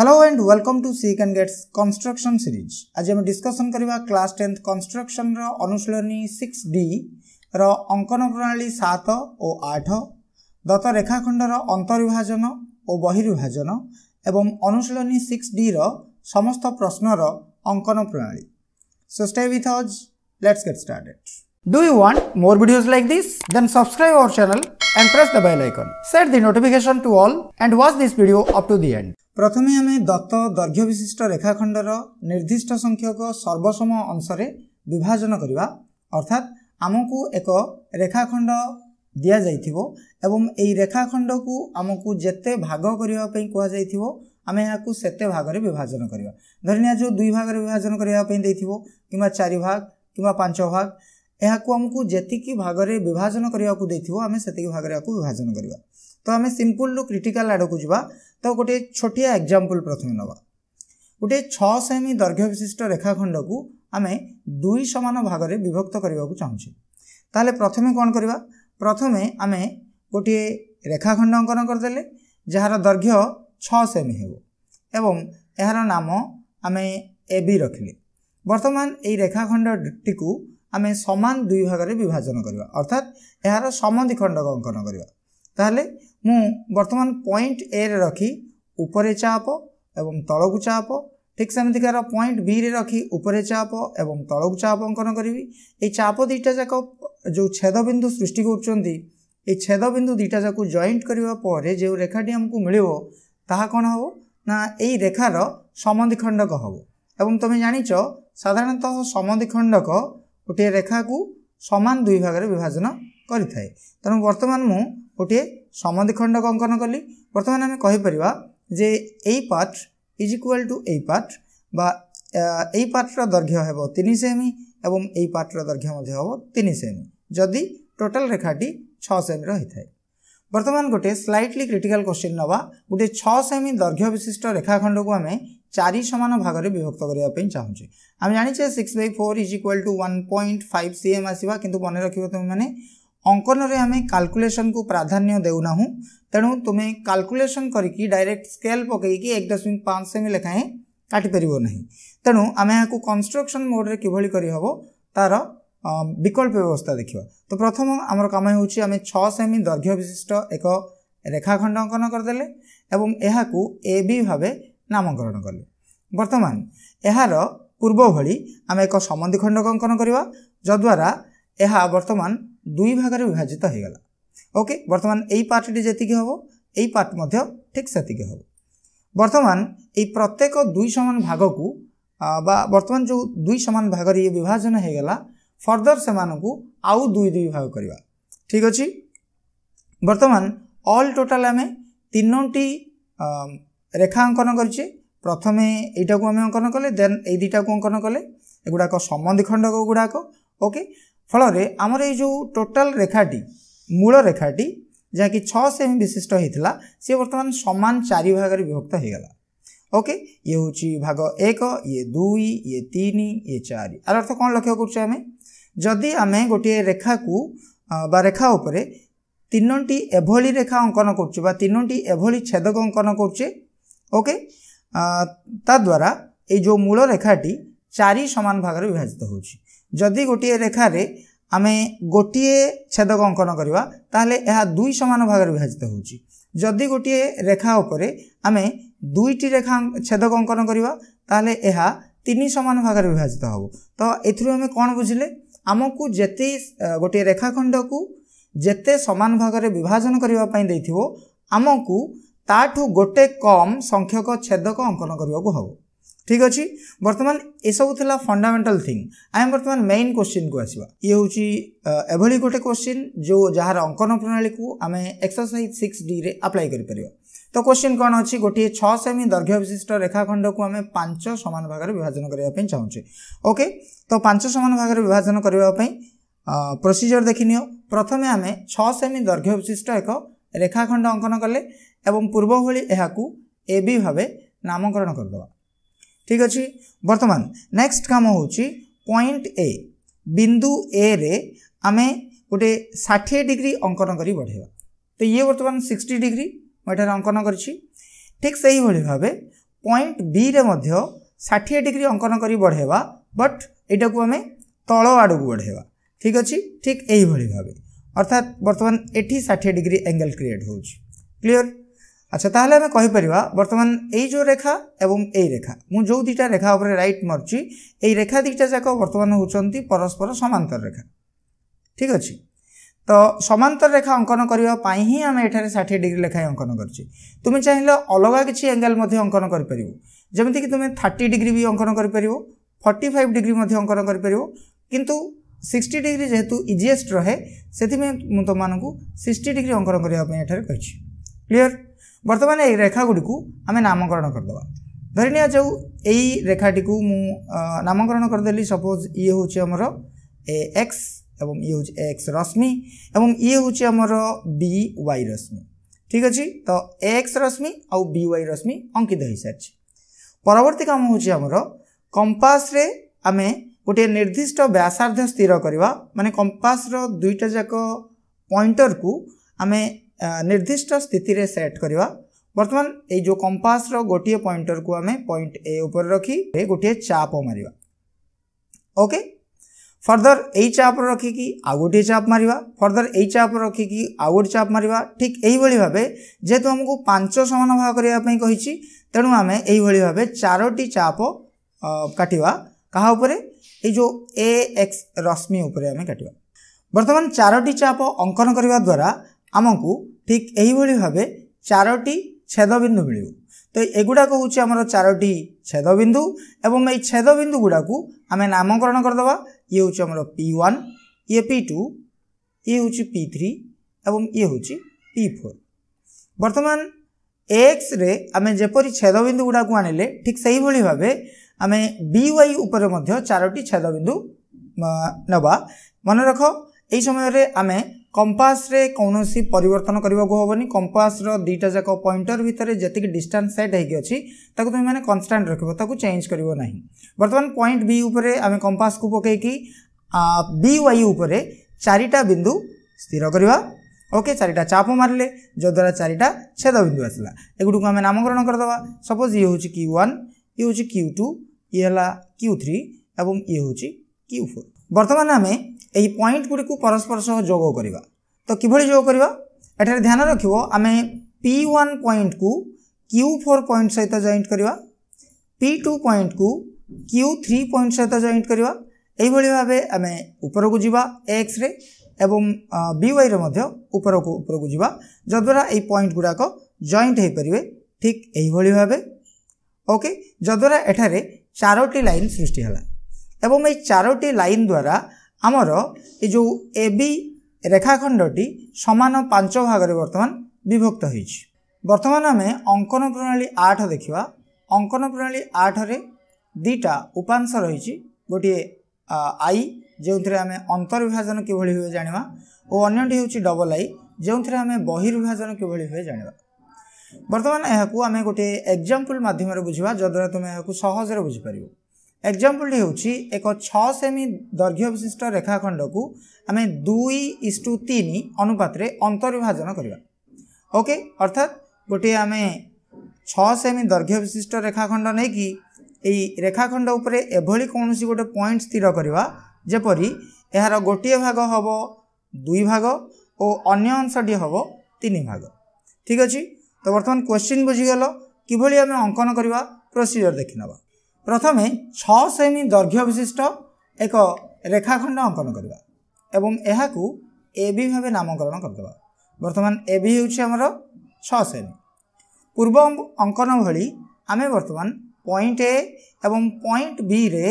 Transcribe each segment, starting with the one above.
Hello and welcome to sick and gates construction series আজ আমি discussion করা class tenth কনস্ট্রকশনর অনুশীলনী সিক্স ডি র অঙ্কন প্রণালী সাত ও আঠ দত রেখাখণ্ডর অন্তর্বিভাজন ও বহির্বিভাজন এবং অনুশীলনী সিক্স ডি র সমস্ত প্রশ্নর অঙ্কন প্রণালী so stay with us let's get started Do you want more videos like this? Then subscribe our channel and press the bell icon. Set the notification to all and watch this video up to the end. প্রথমে আমি দত্ত দৈর্ঘ্য বিশিষ্ট রেখাখণ্ডর নির্দিষ্ট সংখ্যক সর্বসম অংশরে বিভাজন করা অর্থাৎ ଆମକୁ ଏକ ରେଖାଖଣ୍ଡ ଦିଆଯାଇଥିବ ଏବଂ ଏହି ରେଖାଖଣ୍ଡକୁ ଆମକୁ ଯେତେ ଭାଗ କରିବା ପାଇଁ କୁହାଯାଇଥିବ ଆମେ ଏହାକୁ ସେତେ ଭାଗରେ ବିଭାଜନ କରିବା ଧରିନିଆ ଯେଉଁ ଦୁଇ ଭାଗରେ ବିଭାଜନ କରିବା ପାଇଁ ଦେଇଥିବ କିମ୍ବା ଚାରି ଭାଗ କିମ୍ବା ପାଞ୍ଚ ଭାଗ ଏହାକୁ ଆମକୁ ଯେତିକି ଭାଗରେ ବିଭାଜନ କରିବାକୁ ଦେଇଥିବ ଆମେ ସେତିକି ଭାଗରେ ଏହାକୁ ବିଭାଜନ କରିବା ତ ଆମେ ସିମ୍ପୁଲରୁ କ୍ରିଟିକାଲ ଆଡ଼କୁ ଯିବା ତ ଗୋଟିଏ ଛୋଟିଆ ଏକ୍ଜାମ୍ପଲ୍ ପ୍ରଥମେ ନେବା ଗୋଟିଏ ଛଅ ସେମି ଦୈର୍ଘ୍ୟ ବିଶିଷ୍ଟ ରେଖାଖଣ୍ଡକୁ ଆମେ ଦୁଇ ସମାନ ଭାଗରେ ବିଭକ୍ତ କରିବାକୁ ଚାହୁଁଛେ ତାହେଲେ ପ୍ରଥମେ କ'ଣ କରିବା ପ୍ରଥମେ ଆମେ ଗୋଟିଏ ରେଖାଖଣ୍ଡ ଅଙ୍କନ କରିଦେଲେ ଯାହାର ଦୈର୍ଘ୍ୟ ଛଅ ସେମି ହେବ ଏବଂ ଏହାର ନାମ ଆମେ ଏ ବି ରଖିଲେ ବର୍ତ୍ତମାନ ଏହି ରେଖାଖଣ୍ଡଟିକୁ ଆମେ ସମାନ ଦୁଇ ଭାଗରେ ବିଭାଜନ କରିବା ଅର୍ଥାତ୍ ଏହାର ସମଦ୍ୱିଖଣ୍ଡକ ଅଙ୍କନ କରିବା ତାହେଲେ ମୁଁ ବର୍ତ୍ତମାନ ପଏଣ୍ଟ ଏରେ ରଖି ଉପରେ ଚାପ ଏବଂ ତଳକୁ ଚାପ ଠିକ୍ ସେମିତିକାର ପଏଣ୍ଟ ବିରେ ରଖି ଉପରେ ଚାପ ଏବଂ ତଳକୁ ଚାପ ଅଙ୍କନ କରିବି ଏଇ ଚାପ ଦୁଇଟା ଯାକ ଯେଉଁ ଛେଦବିନ୍ଦୁ ସୃଷ୍ଟି କରୁଛନ୍ତି ଏଇ ଛେଦବିନ୍ଦୁ ଦୁଇଟା ଯାକୁ ଜଏଣ୍ଟ କରିବା ପରେ ଯେଉଁ ରେଖାଟି ଆମକୁ ମିଳିବ ତାହା କ'ଣ ହେବ ନା ଏଇ ରେଖାର ସମଦ୍ୱିଖଣ୍ଡକ ହେବ ଏବଂ ତୁମେ ଜାଣିଛ ସାଧାରଣତଃ ସମଦ୍ୱିଖଣ୍ଡକ ଗୋଟିଏ ରେଖାକୁ ସମାନ ଦୁଇ ଭାଗରେ ବିଭାଜନ କରିଥାଏ ତେଣୁ ବର୍ତ୍ତମାନ ମୁଁ ଗୋଟିଏ ସମଦ୍ୱିଖଣ୍ଡକ ଅଙ୍କନ କଲି ବର୍ତ୍ତମାନ ଆମେ କହିପାରିବା ଯେ ଏଇ ପାର୍ଟ ଇଜ୍ ଇକ୍ୱାଲ୍ ଟୁ ଏଇ ପାର୍ଟ বা এই পার্টর দৈর্ঘ্য হব তিন সেমি এবং এই পার্টর দৈর্ঘ্য মধ্যে হব তিন সেমি যদি টোটাল রেখাটি ছ সেমির হয়ে বর্তমান গোটে স্লাইটলি ক্রিটিকাল কোশ্চিন নেওয়া গোটে ছ সেমি দৈর্ঘ্য বিশিষ্ট রেখাখণ্ডকু আমি চারি সমান ভাগরে বিভক্ত করা চাহুছি আমি জাঁচে six by four is equal to one point five cm আসবা কিন্তু মনে রাখব তুমি মানে অঙ্কনরে আমি কাল্কুলেসন কু প্রাধান্য দেউনা তেণু তুমি কাল্কুলেসন করি ডাইরেক্ট স্কেল পকাইকি এক দশমিক পাঁচ সেমি লেখাଏଁ কাটিপার না তেণু আমি এখন কনস্ট্রকশন মোড্রে কিভাবে করি হব তার বিকল্প ব্যবস্থা দেখা তো প্রথম আমার কাম হচ্ছে আমি ছ সেমি দৈর্ঘ্য বিশিষ্ট এক রেখাখণ্ড অঙ্কন করেদেলে এবং এখন এ বি ভাবে ନାମକରଣ କଲେ ବର୍ତ୍ତମାନ ଏହାର ପୂର୍ବ ଭଳି ଆମେ ଏକ ସମନ୍ଧି ଖଣ୍ଡକ ଅଙ୍କନ କରିବା ଯଦ୍ୱାରା ଏହା ବର୍ତ୍ତମାନ ଦୁଇ ଭାଗରେ ବିଭାଜିତ ହୋଇଗଲା ଓକେ ବର୍ତ୍ତମାନ ଏଇ ପାର୍ଟଟି ଯେତିକି ହେବ ଏଇ ପାର୍ଟ ମଧ୍ୟ ଠିକ୍ ସେତିକି ହେବ ବର୍ତ୍ତମାନ ଏଇ ପ୍ରତ୍ୟେକ ଦୁଇ ସମାନ ଭାଗକୁ ବା ବର୍ତ୍ତମାନ ଯେଉଁ ଦୁଇ ସମାନ ଭାଗରେ ଇଏ ବିଭାଜନ ହୋଇଗଲା ଫର୍ଦର ସେମାନଙ୍କୁ ଆଉ ଦୁଇ ଦୁଇ ଭାଗ କରିବା ଠିକ୍ ଅଛି ବର୍ତ୍ତମାନ ଅଲ୍ ଟୋଟାଲ୍ ଆମେ ତିନୋଟି রেখা অঙ্কন করছি প্রথমে এইটাকে আমি অঙ্কন কলে দেন এই দুইটাকে অঙ্কন কলে এগুড়াক সম্বন্ধীখণ্ডক গুড়াক ওকে ফলরে আমার এই যে টোটাল রেখাটি মূল রেখাটি যা কি ছ সেমি বিশিষ্ট হয়েছিল সে বর্তমান সমান চারি ভাগের বিভক্ত হয়ে গেল ওকে ইয়ে হচ্ছে ভাগ এক ইয়ে দুই ইয়ে তিন ইয়ে চারি আর অর্থ কোণ লক্ষ্য করছে আমি যদি আমি গোটিয়ে রেখাকু বা রেখা উপরে তিনোটি এভলি রেখা অঙ্কন করছে বা তিনোটি এভলি ছেদক অঙ্কন করছে ওকে ତାଦ୍ୱାରା ଏଇ ଯେଉଁ ମୂଳ ରେଖାଟି ଚାରି ସମାନ ଭାଗରେ ବିଭାଜିତ ହେଉଛି ଯଦି ଗୋଟିଏ ରେଖାରେ ଆମେ ଗୋଟିଏ ଛେଦକ ଅଙ୍କନ କରିବା ତାହେଲେ ଏହା ଦୁଇ ସମାନ ଭାଗରେ ବିଭାଜିତ ହେଉଛି ଯଦି ଗୋଟିଏ ରେଖା ଉପରେ ଆମେ ଦୁଇଟି ରେଖା ଛେଦକ ଅଙ୍କନ କରିବା ତାହେଲେ ଏହା ତିନି ସମାନ ଭାଗରେ ବିଭାଜିତ ହେବ ତ ଏଥିରୁ ଆମେ କ'ଣ ବୁଝିଲେ ଆମକୁ ଯେତେ ଗୋଟିଏ ରେଖାଖଣ୍ଡକୁ ଯେତେ ସମାନ ଭାଗରେ ବିଭାଜନ କରିବା ପାଇଁ ଦେଇଥିବ ଆମକୁ ତାଠୁ ଗୋଟେ କମ୍ ସଂଖ୍ୟକ ଛେଦକ ଅଙ୍କନ କରିବାକୁ ହେବ ଠିକ୍ ଅଛି ବର୍ତ୍ତମାନ ଏସବୁ ଥିଲା ଫଣ୍ଡାମେଣ୍ଟାଲ ଥିଙ୍ଗ ଆମେ ବର୍ତ୍ତମାନ ମେନ୍ କୋଶ୍ଚିନ୍କୁ ଆସିବା ଇଏ ହେଉଛି ଏଭଳି ଗୋଟେ କୋଶ୍ଚିନ୍ ଯେଉଁ ଯାହାର ଅଙ୍କନ ପ୍ରଣାଳୀକୁ ଆମେ ଏକ୍ସରସାଇଜ୍ ସିକ୍ସ ଡିରେ ଆପ୍ଲାଏ କରିପାରିବା ତ କୋଶ୍ଚିନ୍ କ'ଣ ଅଛି ଗୋଟିଏ ଛଅ ସେମି ଦୈର୍ଘ୍ୟ ବିଶିଷ୍ଟ ରେଖାଖଣ୍ଡକୁ ଆମେ ପାଞ୍ଚ ସମାନ ଭାଗରେ ବିଭାଜନ କରିବା ପାଇଁ ଚାହୁଁଛେ ଓକେ ତ ପାଞ୍ଚ ସମାନ ଭାଗରେ ବିଭାଜନ କରିବା ପାଇଁ ପ୍ରୋସିଜର୍ ଦେଖିନିଅ ପ୍ରଥମେ ଆମେ ଛଅ ସେମି ଦୈର୍ଘ୍ୟ ବିଶିଷ୍ଟ ଏକ ରେଖାଖଣ୍ଡ ଅଙ୍କନ କଲେ এবং ପୂର୍ବ ଭଳି ଏହାକୁ ଏ ବି ଭାବେ ନାମକରଣ କରିଦେବା ଠିକ୍ ଅଛି ବର୍ତ୍ତମାନ ନେକ୍ସଟ କାମ ହେଉଛି ପଏଣ୍ଟ ଏ ବିନ୍ଦୁ ଏରେ ଆମେ ଗୋଟେ ଷାଠିଏ ଡିଗ୍ରୀ ଅଙ୍କନ କରି ବଢ଼େଇବା ତ ଇଏ ବର୍ତ୍ତମାନ ସିକ୍ସଟି ଡିଗ୍ରୀ ମୁଁ ଏଠାରେ ଅଙ୍କନ କରିଛି ଠିକ୍ ସେହିଭଳି ଭାବେ ପଏଣ୍ଟ ବିରେ ମଧ୍ୟ ଷାଠିଏ ଡିଗ୍ରୀ ଅଙ୍କନ କରି ବଢ଼େଇବା ବଟ୍ ଏଇଟାକୁ ଆମେ ତଳ ଆଡ଼କୁ ବଢ଼େଇବା ଠିକ୍ ଅଛି ଠିକ୍ ଏଇଭଳି ଭାବେ ଅର୍ଥାତ୍ ବର୍ତ୍ତମାନ ଏଠି ଷାଠିଏ ଡିଗ୍ରୀ ଆଙ୍ଗେଲ୍ କ୍ରିଏଟ୍ ହେଉଛି କ୍ଲିଅର୍ আচ্ছা তাহলে আমি କହିପାରିବା ବର୍ତ୍ତମାନ ଏଇ ଯେଉଁ ରେଖା ଏବଂ ଏଇ ରେଖା ମୁଁ ଯେଉଁ ଦୁଇଟା ରେଖା ଉପରେ ରାଇଟ୍ ମାରୁଛି ଏଇ ରେଖା ଦୁଇଟା ଯାକ ବର୍ତ୍ତମାନ ହେଉଛନ୍ତି ପରସ୍ପର ସମାନ୍ତର ରେଖା ଠିକ୍ ଅଛି ତ ସମାନ୍ତର ରେଖା ଅଙ୍କନ କରିବା ପାଇଁ ହିଁ ଆମେ ଏଠାରେ ଷାଠିଏ ଡିଗ୍ରୀ ଲେଖାଏଁ ଅଙ୍କନ କରିଛେ ତୁମେ ଚାହିଁଲେ ଅଲଗା କିଛି ଆଙ୍ଗେଲ୍ ମଧ୍ୟ ଅଙ୍କନ କରିପାରିବ ଯେମିତିକି ତୁମେ ଥାର୍ଟି ଡିଗ୍ରୀ ବି ଅଙ୍କନ କରିପାରିବ ଫର୍ଟି ଫାଇଭ୍ ଡିଗ୍ରୀ ମଧ୍ୟ ଅଙ୍କନ କରିପାରିବ କିନ୍ତୁ ସିକ୍ସଟି ଡିଗ୍ରୀ ଯେହେତୁ ଇଜିଏଷ୍ଟ ରହେ ସେଥିପାଇଁ ମୁଁ ତୁମମାନଙ୍କୁ ସିକ୍ସଟି ଡିଗ୍ରୀ ଅଙ୍କନ କରିବା ପାଇଁ ଏଠାରେ କହିଛି କ୍ଲିଅର୍ ବର୍ତ୍ତମାନ ଏହି ରେଖାଗୁଡ଼ିକୁ ଆମେ ନାମକରଣ କରିଦେବା ଧରି ନିଆଯାଉ ଏଇ ରେଖାଟିକୁ ମୁଁ ନାମକରଣ କରିଦେଲି ସପୋଜ୍ ଇଏ ହେଉଛି ଆମର ଏ ଏକ୍ସ ଏବଂ ଇଏ ହେଉଛି ଏ ଏକ୍ସ ରଶ୍ମି ଏବଂ ଇଏ ହେଉଛି ଆମର ବି ୱାଇ ରଶ୍ମି ଠିକ୍ ଅଛି ତ ଏ ଏକ୍ସ ରଶ୍ମି ଆଉ ବି ୱାଇ ରଶ୍ମି ଅଙ୍କିତ ହୋଇସାରିଛି ପରବର୍ତ୍ତୀ କାମ ହେଉଛି ଆମର କମ୍ପାସ୍ରେ ଆମେ ଗୋଟିଏ ନିର୍ଦ୍ଦିଷ୍ଟ ବ୍ୟାସାର୍ଦ୍ଧ ସ୍ଥିର କରିବା ମାନେ କମ୍ପାସ୍ର ଦୁଇଟା ଯାକ ପଏଣ୍ଟରକୁ ଆମେ निर्दिष्ट स्थित सेट करवा बर्तमान यो कंपास गोटे पॉइंटर को आम पॉइंट ए उपर रखी गोटे चाप मार ओके फर्दर यही चाप रखिकी आउ गोटे चाप मार फर्दर यही चाप रखिक आउ गोटे चाप मार ठीक यही भाव जेहेतु आमको पांच सामान भाग करने तेणु आम यही भाव चारोटी चाप काटा क्या ये जो ए एक्स रश्मि उपरे आम काटा बर्तमान चारोटी चाप अंकन करने द्वारा ଆମକୁ ଠିକ୍ ଏହିଭଳି ଭାବେ ଚାରୋଟି ଛେଦବିନ୍ଦୁ ମିଳିବ ତ ଏଗୁଡ଼ାକ ହେଉଛି ଆମର ଚାରୋଟି ଛେଦବିନ୍ଦୁ ଏବଂ ଏଇ ଛେଦବିନ୍ଦୁ ଗୁଡ଼ାକୁ ଆମେ ନାମକରଣ କରିଦେବା ଇଏ ହେଉଛି ଆମର ପି ୱାନ୍ ଇଏ ପି ଟୁ ଇଏ ହେଉଛି ପି ଥ୍ରୀ ଏବଂ ଇଏ ହେଉଛି ପି ଫୋର୍ ବର୍ତ୍ତମାନ ଏକ୍ସରେ ଆମେ ଯେପରି ଛେଦବିନ୍ଦୁ ଗୁଡ଼ାକୁ ଆଣିଲେ ଠିକ୍ ସେହିଭଳି ଭାବେ ଆମେ ବି ୱାଇ ଉପରେ ମଧ୍ୟ ଚାରୋଟି ଛେଦବିନ୍ଦୁ ନେବା ମନେ ରଖ ଏହି ସମୟରେ ଆମେ କମ୍ପାସରେ କୌଣସି ପରିବର୍ତ୍ତନ କରିବାକୁ ହେବନି କମ୍ପାସର ଦୁଇଟା ଯାକ ପଏଣ୍ଟର ଭିତରେ ଯେତିକି ଡିଷ୍ଟାନ୍ସ ସେଟ୍ ହେଇକି ଅଛି ତାକୁ ତୁମେମାନେ କନଷ୍ଟାଣ୍ଟ ରଖିବ ତାକୁ ଚେଞ୍ଜ କରିବ ନାହିଁ ବର୍ତ୍ତମାନ ପଏଣ୍ଟ ବି ଉପରେ ଆମେ କମ୍ପାସକୁ ପକାଇକି ବି ୱାଇ ଉପରେ ଚାରିଟା ବିନ୍ଦୁ ସ୍ଥିର କରିବା ଓକେ ଚାରିଟା ଚାପ ମାରିଲେ ଯଦ୍ୱାରା ଚାରିଟା ଛେଦ ବିନ୍ଦୁ ଆସିଲା ଏଗୁଡ଼ିକୁ ଆମେ ନାମକରଣ କରିଦେବା ସପୋଜ୍ ଇଏ ହେଉଛି କ୍ୟୁ ୱାନ୍ ଇଏ ହେଉଛି କ୍ୟୁ ଟୁ ଇଏ ହେଲା କ୍ୟୁ ଥ୍ରୀ ଏବଂ ଇଏ ହେଉଛି କ୍ୟୁ ଫୋର୍ ବର୍ତ୍ତମାନ ଆମେ ଏହି ପଏଣ୍ଟଗୁଡ଼ିକୁ ପରସ୍ପର ସହ ଯୋଗ କରିବା ତ କିଭଳି ଯୋଗ କରିବା ଏଠାରେ ଧ୍ୟାନ ରଖିବ ଆମେ ପି ୱାନ୍ ପଏଣ୍ଟକୁ କ୍ୟୁ ଫୋର୍ ପଏଣ୍ଟ ସହିତ ଜଏଣ୍ଟ କରିବା ପି ଟୁ ପଏଣ୍ଟକୁ କ୍ୟୁ ଥ୍ରୀ ପଏଣ୍ଟ ସହିତ ଜଏଣ୍ଟ କରିବା ଏହିଭଳି ଭାବେ ଆମେ ଉପରକୁ ଯିବା ଏକ୍ସରେ ଏବଂ ବି ୱାଇରେ ମଧ୍ୟ ଉପରକୁ ଉପରକୁ ଯିବା ଯଦ୍ୱାରା ଏହି ପଏଣ୍ଟ ଗୁଡ଼ାକ ଜଏଣ୍ଟ ହୋଇପାରିବେ ଠିକ୍ ଏହିଭଳି ଭାବେ ଓକେ ଯଦ୍ୱାରା ଏଠାରେ ଚାରୋଟି ଲାଇନ୍ ସୃଷ୍ଟି ହେଲା এবং এই চারোটি লাইন দ্বারা ଆମର ଏ ଯେଉଁ ଏ ବି ରେଖାଖଣ୍ଡଟି ସମାନ ପାଞ୍ଚ ଭାଗରେ ବର୍ତ୍ତମାନ ବିଭକ୍ତ ହୋଇଛି ବର୍ତ୍ତମାନ ଆମେ ଅଙ୍କନ ପ୍ରଣାଳୀ ଆଠ ଦେଖିବା ଅଙ୍କନ ପ୍ରଣାଳୀ ଆଠରେ ଦୁଇଟା ଉପାଂଶ ରହିଛି ଗୋଟିଏ ଆଇ ଯେଉଁଥିରେ ଆମେ ଅନ୍ତର୍ବିଭାଜନ କିଭଳି ହୁଏ ଜାଣିବା ଓ ଅନ୍ୟଟି ହେଉଛି ଡବଲ ଆଇ ଯେଉଁଥିରେ ଆମେ ବହିର୍ବିଭାଜନ କିଭଳି ହୁଏ ଜାଣିବା ବର୍ତ୍ତମାନ ଏହାକୁ ଆମେ ଗୋଟିଏ ଏକ୍ଜାମ୍ପଲ୍ ମାଧ୍ୟମରେ ବୁଝିବା ଯଦ୍ୱାରା ତୁମେ ଏହାକୁ ସହଜରେ ବୁଝିପାରିବ ଏକ୍ଜାମ୍ପଲ୍ଟି ହେଉଛି ଏକ ଛଅ ସେମି ଦୈର୍ଘ୍ୟ ବିଶିଷ୍ଟ ରେଖାଖଣ୍ଡକୁ ଆମେ ଦୁଇ ଇଷ୍ଟୁ ତିନି ଅନୁପାତରେ ଅନ୍ତର୍ବିଭାଜନ କରିବା ଓକେ ଅର୍ଥାତ୍ ଗୋଟିଏ ଆମେ ଛଅ ସେମି ଦୈର୍ଘ୍ୟ ବିଶିଷ୍ଟ ରେଖାଖଣ୍ଡ ନେଇକି ଏହି ରେଖାଖଣ୍ଡ ଉପରେ ଏଭଳି କୌଣସି ଗୋଟେ ପଏଣ୍ଟ ସ୍ଥିର କରିବା ଯେପରି ଏହାର ଗୋଟିଏ ଭାଗ ହେବ ଦୁଇ ଭାଗ ଓ ଅନ୍ୟ ଅଂଶଟି ହେବ ତିନି ଭାଗ ଠିକ୍ ଅଛି ତ ବର୍ତ୍ତମାନ କ୍ୱେଶ୍ଚିନ୍ ବୁଝିଗଲ କିଭଳି ଆମେ ଅଙ୍କନ କରିବା ପ୍ରୋସିଜର୍ ଦେଖିନେବା ପ୍ରଥମେ ଛଅ ସେମି ଦୈର୍ଘ୍ୟ ବିଶିଷ୍ଟ ଏକ ରେଖାଖଣ୍ଡ ଅଙ୍କନ କରିବା ଏବଂ ଏହାକୁ ଏ ବି ଭାବେ ନାମକରଣ କରିଦେବା ବର୍ତ୍ତମାନ ଏ ବି ହେଉଛି ଆମର ଛଅ ସେମି ପୂର୍ବ ଅଙ୍କନ ଭଳି ଆମେ ବର୍ତ୍ତମାନ ପଏଣ୍ଟ ଏ ଏବଂ ପଏଣ୍ଟ ବିରେ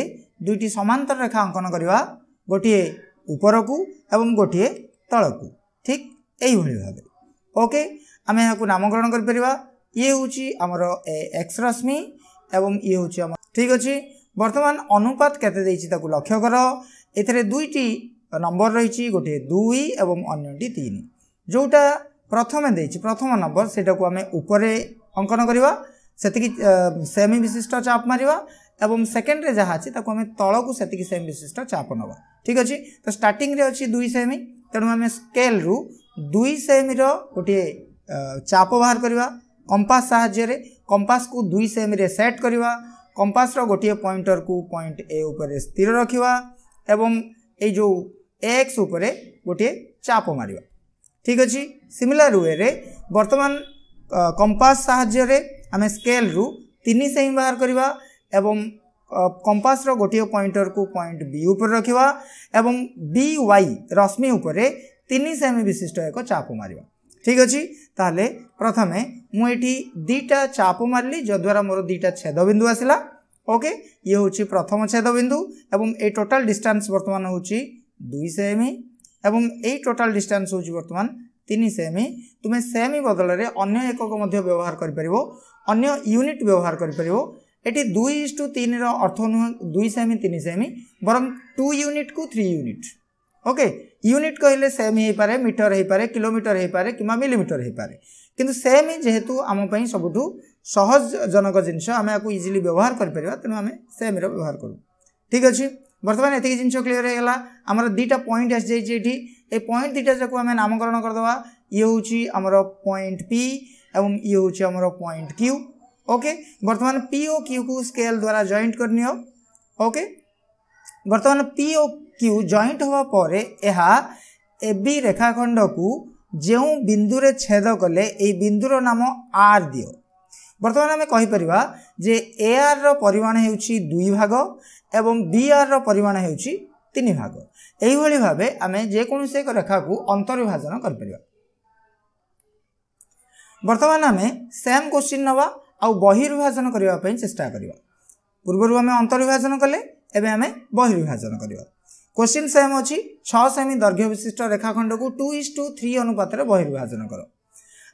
ଦୁଇଟି ସମାନ୍ତର ରେଖା ଅଙ୍କନ କରିବା ଗୋଟିଏ ଉପରକୁ ଏବଂ ଗୋଟିଏ ତଳକୁ ଠିକ୍ ଏଇଭଳି ଭାବେ ଓକେ ଆମେ ଏହାକୁ ନାମକରଣ କରିପାରିବା ଇଏ ହେଉଛି ଆମର ଏ ଏକ୍ସ ରଶ୍ମି ଏବଂ ଇଏ ହେଉଛି ଆମର ঠিক ଅଛି ବର୍ତ୍ତମାନ ଅନୁପାତ କେତେ ଦେଇଛି ତାକୁ ଲକ୍ଷ୍ୟ କର ଏଥିରେ ଦୁଇଟି ନମ୍ବର ରହିଛି ଗୋଟିଏ ଦୁଇ ଏବଂ ଅନ୍ୟଟି ତିନି ଯେଉଁଟା ପ୍ରଥମେ ଦେଇଛି ପ୍ରଥମ ନମ୍ବର ସେଇଟାକୁ ଆମେ ଉପରେ ଅଙ୍କନ କରିବା ସେତିକି ସେମି ବିଶିଷ୍ଟ ଚାପ ମାରିବା ଏବଂ ସେକେଣ୍ଡରେ ଯାହା ଅଛି ତାକୁ ଆମେ ତଳକୁ ସେତିକି ସେମି ବିଶିଷ୍ଟ ଚାପ ନେବା ଠିକ୍ ଅଛି ତ ଷ୍ଟାର୍ଟିଂରେ ଅଛି ଦୁଇ ସେମି ତେଣୁ ଆମେ ସ୍କେଲ୍ରୁ ଦୁଇ ସେମିର ଗୋଟିଏ ଚାପ ବାହାର କରିବା କମ୍ପାସ୍ ସାହାଯ୍ୟରେ କମ୍ପାସ୍କୁ ଦୁଇ ସେମିରେ ସେଟ୍ କରିବା କମ୍ପାସର ଗୋଟିଏ ପଏଣ୍ଟରକୁ ପଏଣ୍ଟ ଏ ଉପରେ ସ୍ଥିର ରଖିବା ଏବଂ ଏଇ ଯେଉଁ ଏକ୍ସ ଉପରେ ଗୋଟିଏ ଚାପ ମାରିବା ଠିକ୍ ଅଛି ସିମିଲାର ୱେରେ ବର୍ତ୍ତମାନ କମ୍ପାସ ସାହାଯ୍ୟରେ ଆମେ ସ୍କେଲ୍ରୁ ତିନି ସେହିଁ ବାହାର କରିବା ଏବଂ କମ୍ପାସର ଗୋଟିଏ ପଏଣ୍ଟରକୁ ପଏଣ୍ଟ ବି ଉପରେ ରଖିବା ଏବଂ ବି ୱାଇ ରଶ୍ମି ଉପରେ ତିନି ସେମି ବିଶିଷ୍ଟ ଏକ ଚାପ ମାରିବା ଠିକ୍ ଅଛି ତାହେଲେ ପ୍ରଥମେ ମୁଁ ଏଠି ଦୁଇଟା ଚାପ ମାରିଲି ଯଦ୍ୱାରା ମୋର ଦୁଇଟା ଛେଦବିନ୍ଦୁ ଆସିଲା ଓକେ ଇଏ ହେଉଛି ପ୍ରଥମ ଛେଦବିନ୍ଦୁ ଏବଂ ଏଇ ଟୋଟାଲ୍ ଡିଷ୍ଟାନ୍ସ ବର୍ତ୍ତମାନ ହେଉଛି ଦୁଇ ସେମି ଏବଂ ଏଇ ଟୋଟାଲ୍ ଡିଷ୍ଟାନ୍ସ ହେଉଛି ବର୍ତ୍ତମାନ ତିନି ସେମି ତୁମେ ସେମି ବଦଳରେ ଅନ୍ୟ ଏକକ ମଧ୍ୟ ବ୍ୟବହାର କରିପାରିବ ଅନ୍ୟ ୟୁନିଟ୍ ବ୍ୟବହାର କରିପାରିବ ଏଠି ଦୁଇ ଇଷ୍ଟୁ ତିନିର ଅର୍ଥ ନୁହେଁ ଦୁଇ ସେମି ତିନି ସେମି ବରଂ ଟୁ ୟୁନିଟ୍କୁ ଥ୍ରୀ ୟୁନିଟ୍ ଓକେ ୟୁନିଟ୍ କହିଲେ ସେମି ହେଇପାରେ ମିଟର ହେଇପାରେ କିଲୋମିଟର ହେଇପାରେ କିମ୍ବା ମିଲିମିଟର ହେଇପାରେ କିନ୍ତୁ ସେମ୍ ଯେହେତୁ ଆମ ପାଇଁ ସବୁଠୁ ସହଜଜନକ ଜିନିଷ ଆମେ ଆକୁ ଇଜିଲି ବ୍ୟବହାର କରିପାରିବା ତେଣୁ ଆମେ ସେମ୍ର ବ୍ୟବହାର କରୁ ଠିକ୍ ଅଛି ବର୍ତ୍ତମାନ ଏତିକି ଜିନିଷ କ୍ଲିଅର୍ ହେଇଗଲା ଆମର ଦୁଇଟା ପଏଣ୍ଟ ଆସିଯାଇଛି ଏଠି ଏ ପଏଣ୍ଟ ଦୁଇଟା ଯାକୁ ଆମେ ନାମକରଣ କରିଦେବା ଇଏ ହେଉଛି ଆମର ପଏଣ୍ଟ ପି ଏବଂ ଇଏ ହେଉଛି ଆମର ପଏଣ୍ଟ କ୍ୟୁ ଓକେ ବର୍ତ୍ତମାନ ପି ଓ କ୍ୟୁକୁ ସ୍କେଲ୍ ଦ୍ୱାରା ଜଏଣ୍ଟ କରିନିଅ ଓକେ ବର୍ତ୍ତମାନ ପି ଓ କ୍ୟୁ ଜଏଣ୍ଟ ହେବା ପରେ ଏହା ଏ ବି ରେଖାଖଣ୍ଡକୁ ଯେଉଁ ବିନ୍ଦୁରେ ଛେଦ କଲେ ଏଇ ବିନ୍ଦୁର ନାମ ଆର୍ ଦିଅ ବର୍ତ୍ତମାନ ଆମେ କହିପାରିବା ଯେ ଏ ଆର୍ର ପରିମାଣ ହେଉଛି ଦୁଇ ଭାଗ ଏବଂ ବି ଆର୍ର ପରିମାଣ ହେଉଛି ତିନି ଭାଗ ଏହିଭଳି ଭାବେ ଆମେ ଯେକୌଣସି ଏକ ରେଖାକୁ ଅନ୍ତର୍ବିଭାଜନ କରିପାରିବା ବର୍ତ୍ତମାନ ଆମେ ସେମ୍ କ୍ୱେଶ୍ଚିନ୍ ନେବା ଆଉ ବହିର୍ବିଭାଜନ କରିବା ପାଇଁ ଚେଷ୍ଟା କରିବା ପୂର୍ବରୁ ଆମେ ଅନ୍ତର୍ବିଭାଜନ କଲେ ଏବେ ଆମେ ବହିର୍ବିଭାଜନ କରିବା কোশ্চিন সেম অছি ছ সেমি দৈর্ঘ্য বিশিষ্ট রেখাখণ্ডকু টু ইস টু থ্রি অনুপাতের বহির্বিভাজন কর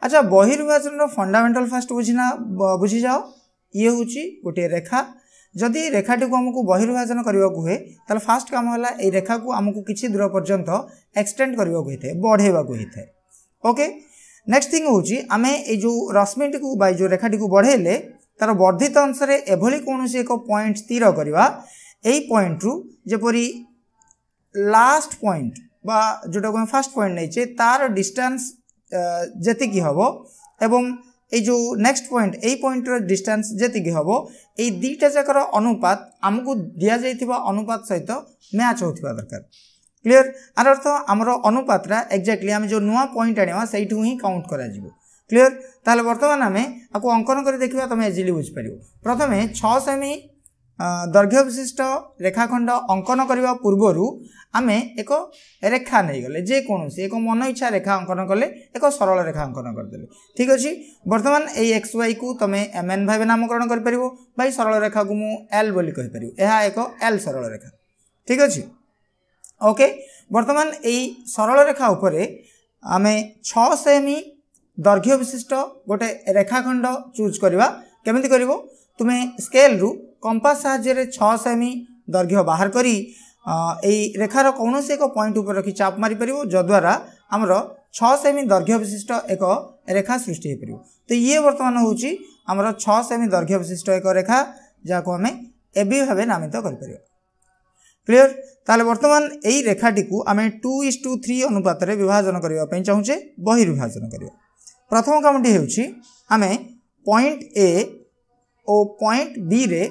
আচ্ছা বহির্বিভাজনর ফন্ডামেন্টাল ফার্স্ট বুঝিনা বুঝি যাও ইয়ে হচ্ছে গোটিয়ে রেখা যদি রেখাটিকে আমাকে বহির্বিভাজন করা হুয়ে তাহলে ফার্স্ট কাম হল এই রেখাকে আমাকে কিছু দূর পর্যন্ত এক্সটেন্ড করা হয়ে বড়াইবা হয়ে ওকে নেক্সট থিং হচ্ছে আমি এই যে রশ্মিটি বা এই যে রেখাটি বড়াইলে তার বর্ধিত অংশে এভাবে কৌশি এক পয়েন্ট স্থির করা এই পয়েন্টরু যেপরি ଲାଷ୍ଟ ପଏଣ୍ଟ ବା ଯେଉଁଟାକୁ ଆମେ ଫାଷ୍ଟ ପଏଣ୍ଟ তার ତାର যেতে কি হব এবং এই যে নেক্সট পয়েন্ট এই পয়েন্টের পয়েন্টর যেতে কি হব এই দুইটা জায়গার অনুপাত আমাকে দিয়া যাই অনুপাত সহ ম্যাচ হওয়া দরকার ক্লিয়ার আর অর্থ আমার অনুপাতটা একজাক্টলি আমি যে নূয়া পয়েন্ট আনবা সেইটু হি কাউন্ট করা যাব ক্লিয়ার তাহলে বর্তমানে আমি আকু অঙ্কন করে দেখা তুমি ইজিলি বুঝিপার প্রথমে ছ সেমি ଦୈର୍ଘ୍ୟ ବିଶିଷ୍ଟ ରେଖାଖଣ୍ଡ ଅଙ୍କନ କରିବା ପୂର୍ବରୁ ଆମେ ଏକ ରେଖା ନେଇଗଲେ ଯେକୌଣସି ଏକ ମନ ଇଚ୍ଛା ରେଖା ଅଙ୍କନ କଲେ ଏକ ସରଳ ରେଖା ଅଙ୍କନ କରିଦେଲେ ଠିକ୍ ଅଛି ବର୍ତ୍ତମାନ ଏଇ ଏକ୍ସ ୱାଇକୁ ତୁମେ ଏମ୍ ଏନ୍ ଭାବେ ନାମକରଣ କରିପାରିବ ବା ଏଇ ସରଳ ରେଖାକୁ ମୁଁ ଏଲ୍ ବୋଲି କହିପାରିବ ଏହା ଏକ ଏଲ୍ ସରଳ ରେଖା ଠିକ୍ ଅଛି ଓକେ ବର୍ତ୍ତମାନ ଏଇ ସରଳ ରେଖା ଉପରେ ଆମେ ଛଅ ସେମି ଦୈର୍ଘ୍ୟ ବିଶିଷ୍ଟ ଗୋଟେ ରେଖାଖଣ୍ଡ ଚୁଜ୍ କରିବା କେମିତି କରିବ ତୁମେ ସ୍କେଲରୁ କମ୍ପାସ୍ ସାହାଯ୍ୟରେ ଛଅ ସେମି ଦୈର୍ଘ୍ୟ ବାହାର କରି এই রেখার কৌশি এক পয়েন্ট উপরে রাখি চাপ মারিপার যদ্বারা আমার ছ সেমি দৈর্ঘ্য বিশিষ্ট এক রেখা সৃষ্টি হয়ে পড়ব তো ইয়ে বর্তমান হচ্ছে আমার ছ সেমি দৈর্ঘ্য বিশিষ্ট এক রেখা যা আমি এবি ভাবে নামিত করে পার ক্লিয়ার তাহলে বর্তমান এই রেখাটি আমি টু ইস টু থ্রি অনুপাতের বিভাজন করা চাহুছে বহির্বিভাজন করা প্রথম কামটি হচ্ছে আমি পয়েন্ট এ ও পয়েন্ট বি রে